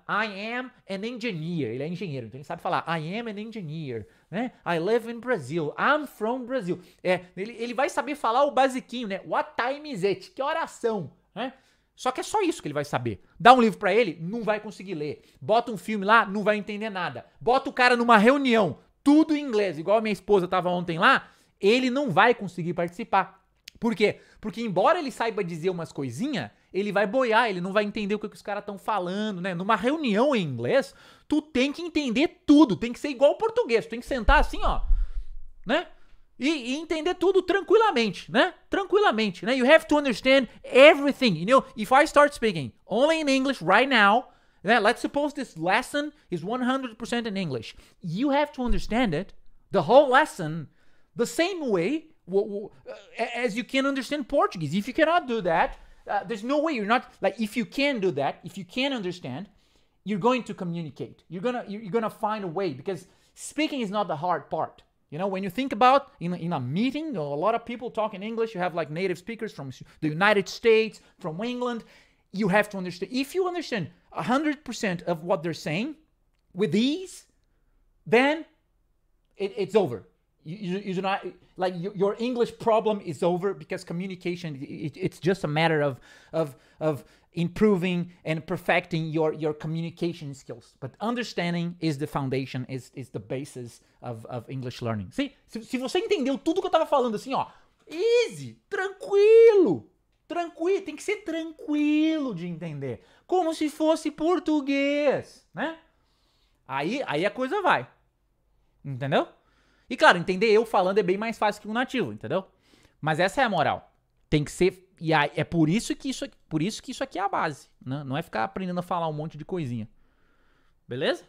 [SPEAKER 1] I am an engineer. Ele é engenheiro, então ele sabe falar. I am an engineer, né? I live in Brazil. I'm from Brazil. É, ele, ele vai saber falar o basiquinho, né? What time is it? Que oração, né? Só que é só isso que ele vai saber. Dá um livro para ele, não vai conseguir ler. Bota um filme lá, não vai entender nada. Bota o cara numa reunião tudo em inglês, igual a minha esposa estava ontem lá, ele não vai conseguir participar. Por quê? Porque embora ele saiba dizer umas coisinhas, ele vai boiar, ele não vai entender o que, que os caras estão falando, né? Numa reunião em inglês, tu tem que entender tudo, tem que ser igual o português, tu tem que sentar assim, ó, né? E, e, entender tudo tranquilamente, né? Tranquilamente, né? You have to understand everything, you know? If I start speaking only in English right now, Now, let's suppose this lesson is 100% in English. You have to understand it, the whole lesson, the same way uh, as you can understand Portuguese. If you cannot do that, uh, there's no way you're not like if you can do that, if you can understand, you're going to communicate. You're gonna you're gonna find a way because speaking is not the hard part. You know, when you think about in, in a meeting, you know, a lot of people talk in English. You have like native speakers from the United States, from England you have to understand. If you understand 100% of what they're saying with ease, then it, it's over. You, you, you, do not like your, your, English problem is over because communication. It, it's just a matter of of of improving and perfecting your your communication skills. But understanding is the foundation, is is the basis of, of English learning. See, se, se você entendeu tudo que eu estava falando assim, ó, easy, tranquilo, tranquilo, tem que ser tranquilo de entender, como se fosse português, né? Aí, aí a coisa vai. Entendeu? E claro, entender eu falando é bem mais fácil que um nativo, entendeu? Mas essa é a moral. Tem que ser e aí, é por isso que isso, por isso que isso aqui é a base, né? Não é ficar aprendendo a falar um monte de coisinha. Beleza?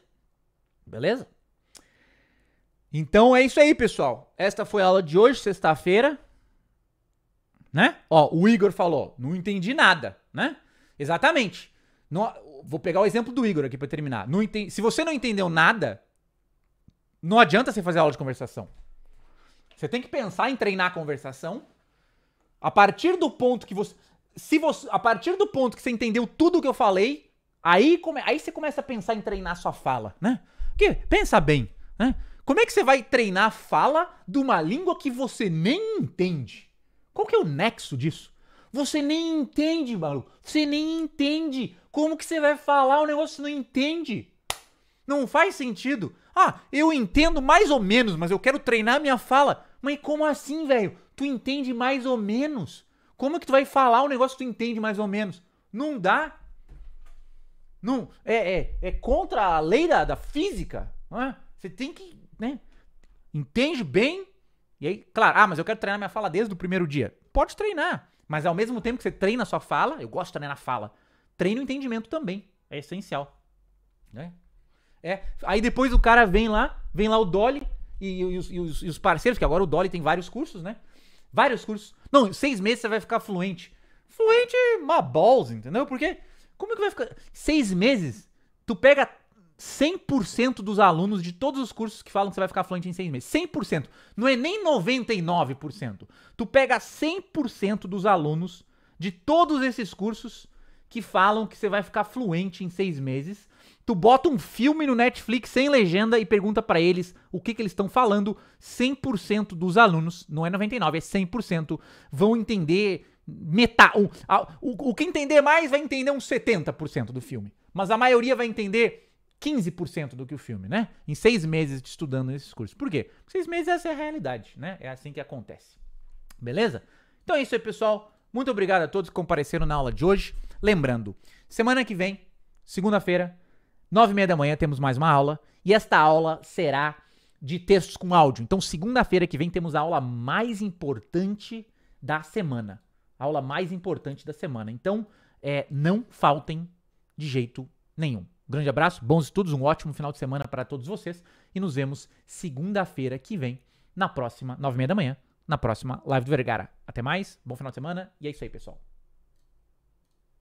[SPEAKER 1] Beleza? Então é isso aí, pessoal. Esta foi a aula de hoje, sexta-feira né? Ó, o Igor falou, não entendi nada, né? Exatamente. Não, vou pegar o exemplo do Igor aqui para terminar. Não entendi, se você não entendeu nada, não adianta você fazer aula de conversação. Você tem que pensar em treinar a conversação a partir do ponto que você se você a partir do ponto que você entendeu tudo o que eu falei, aí come, aí você começa a pensar em treinar a sua fala, né? Que pensa bem, né? Como é que você vai treinar a fala de uma língua que você nem entende? Qual que é o nexo disso? Você nem entende, maluco. Você nem entende. Como que você vai falar o negócio você não entende? Não faz sentido. Ah, eu entendo mais ou menos, mas eu quero treinar minha fala. Mas como assim, velho? Tu entende mais ou menos? Como que tu vai falar o negócio que tu entende mais ou menos? Não dá. Não, é, é, é contra a lei da, da física. Não é? Você tem que, né? Entende bem e aí, claro, ah, mas eu quero treinar minha fala desde o primeiro dia. Pode treinar, mas ao mesmo tempo que você treina a sua fala, eu gosto de treinar a fala, treina o entendimento também. É essencial. Né? É. Aí depois o cara vem lá, vem lá o Dolly e, e, os, e, os, e os parceiros, que agora o Dolly tem vários cursos, né? Vários cursos. Não, seis meses você vai ficar fluente. Fluente balls entendeu? Porque como é que vai ficar? Seis meses, tu pega 100% dos alunos de todos os cursos que falam que você vai ficar fluente em seis meses. 100%. Não é nem 99%. Tu pega 100% dos alunos de todos esses cursos que falam que você vai ficar fluente em seis meses. Tu bota um filme no Netflix sem legenda e pergunta para eles o que, que eles estão falando. 100% dos alunos, não é 99, é 100%, vão entender metade. O, o, o que entender mais vai entender uns 70% do filme. Mas a maioria vai entender 15% do que o filme, né? Em seis meses estudando esses cursos. Por quê? Porque seis meses essa é a realidade, né? É assim que acontece. Beleza? Então é isso aí, pessoal. Muito obrigado a todos que compareceram na aula de hoje. Lembrando, semana que vem, segunda-feira, nove e meia da manhã, temos mais uma aula. E esta aula será de textos com áudio. Então, segunda-feira que vem, temos a aula mais importante da semana. A aula mais importante da semana. Então, é, não faltem de jeito nenhum. Um grande abraço, bons estudos, um ótimo final de semana para todos vocês e nos vemos segunda-feira que vem, na próxima, nove e meia da manhã, na próxima Live do Vergara. Até mais, bom final de semana e é isso aí, pessoal.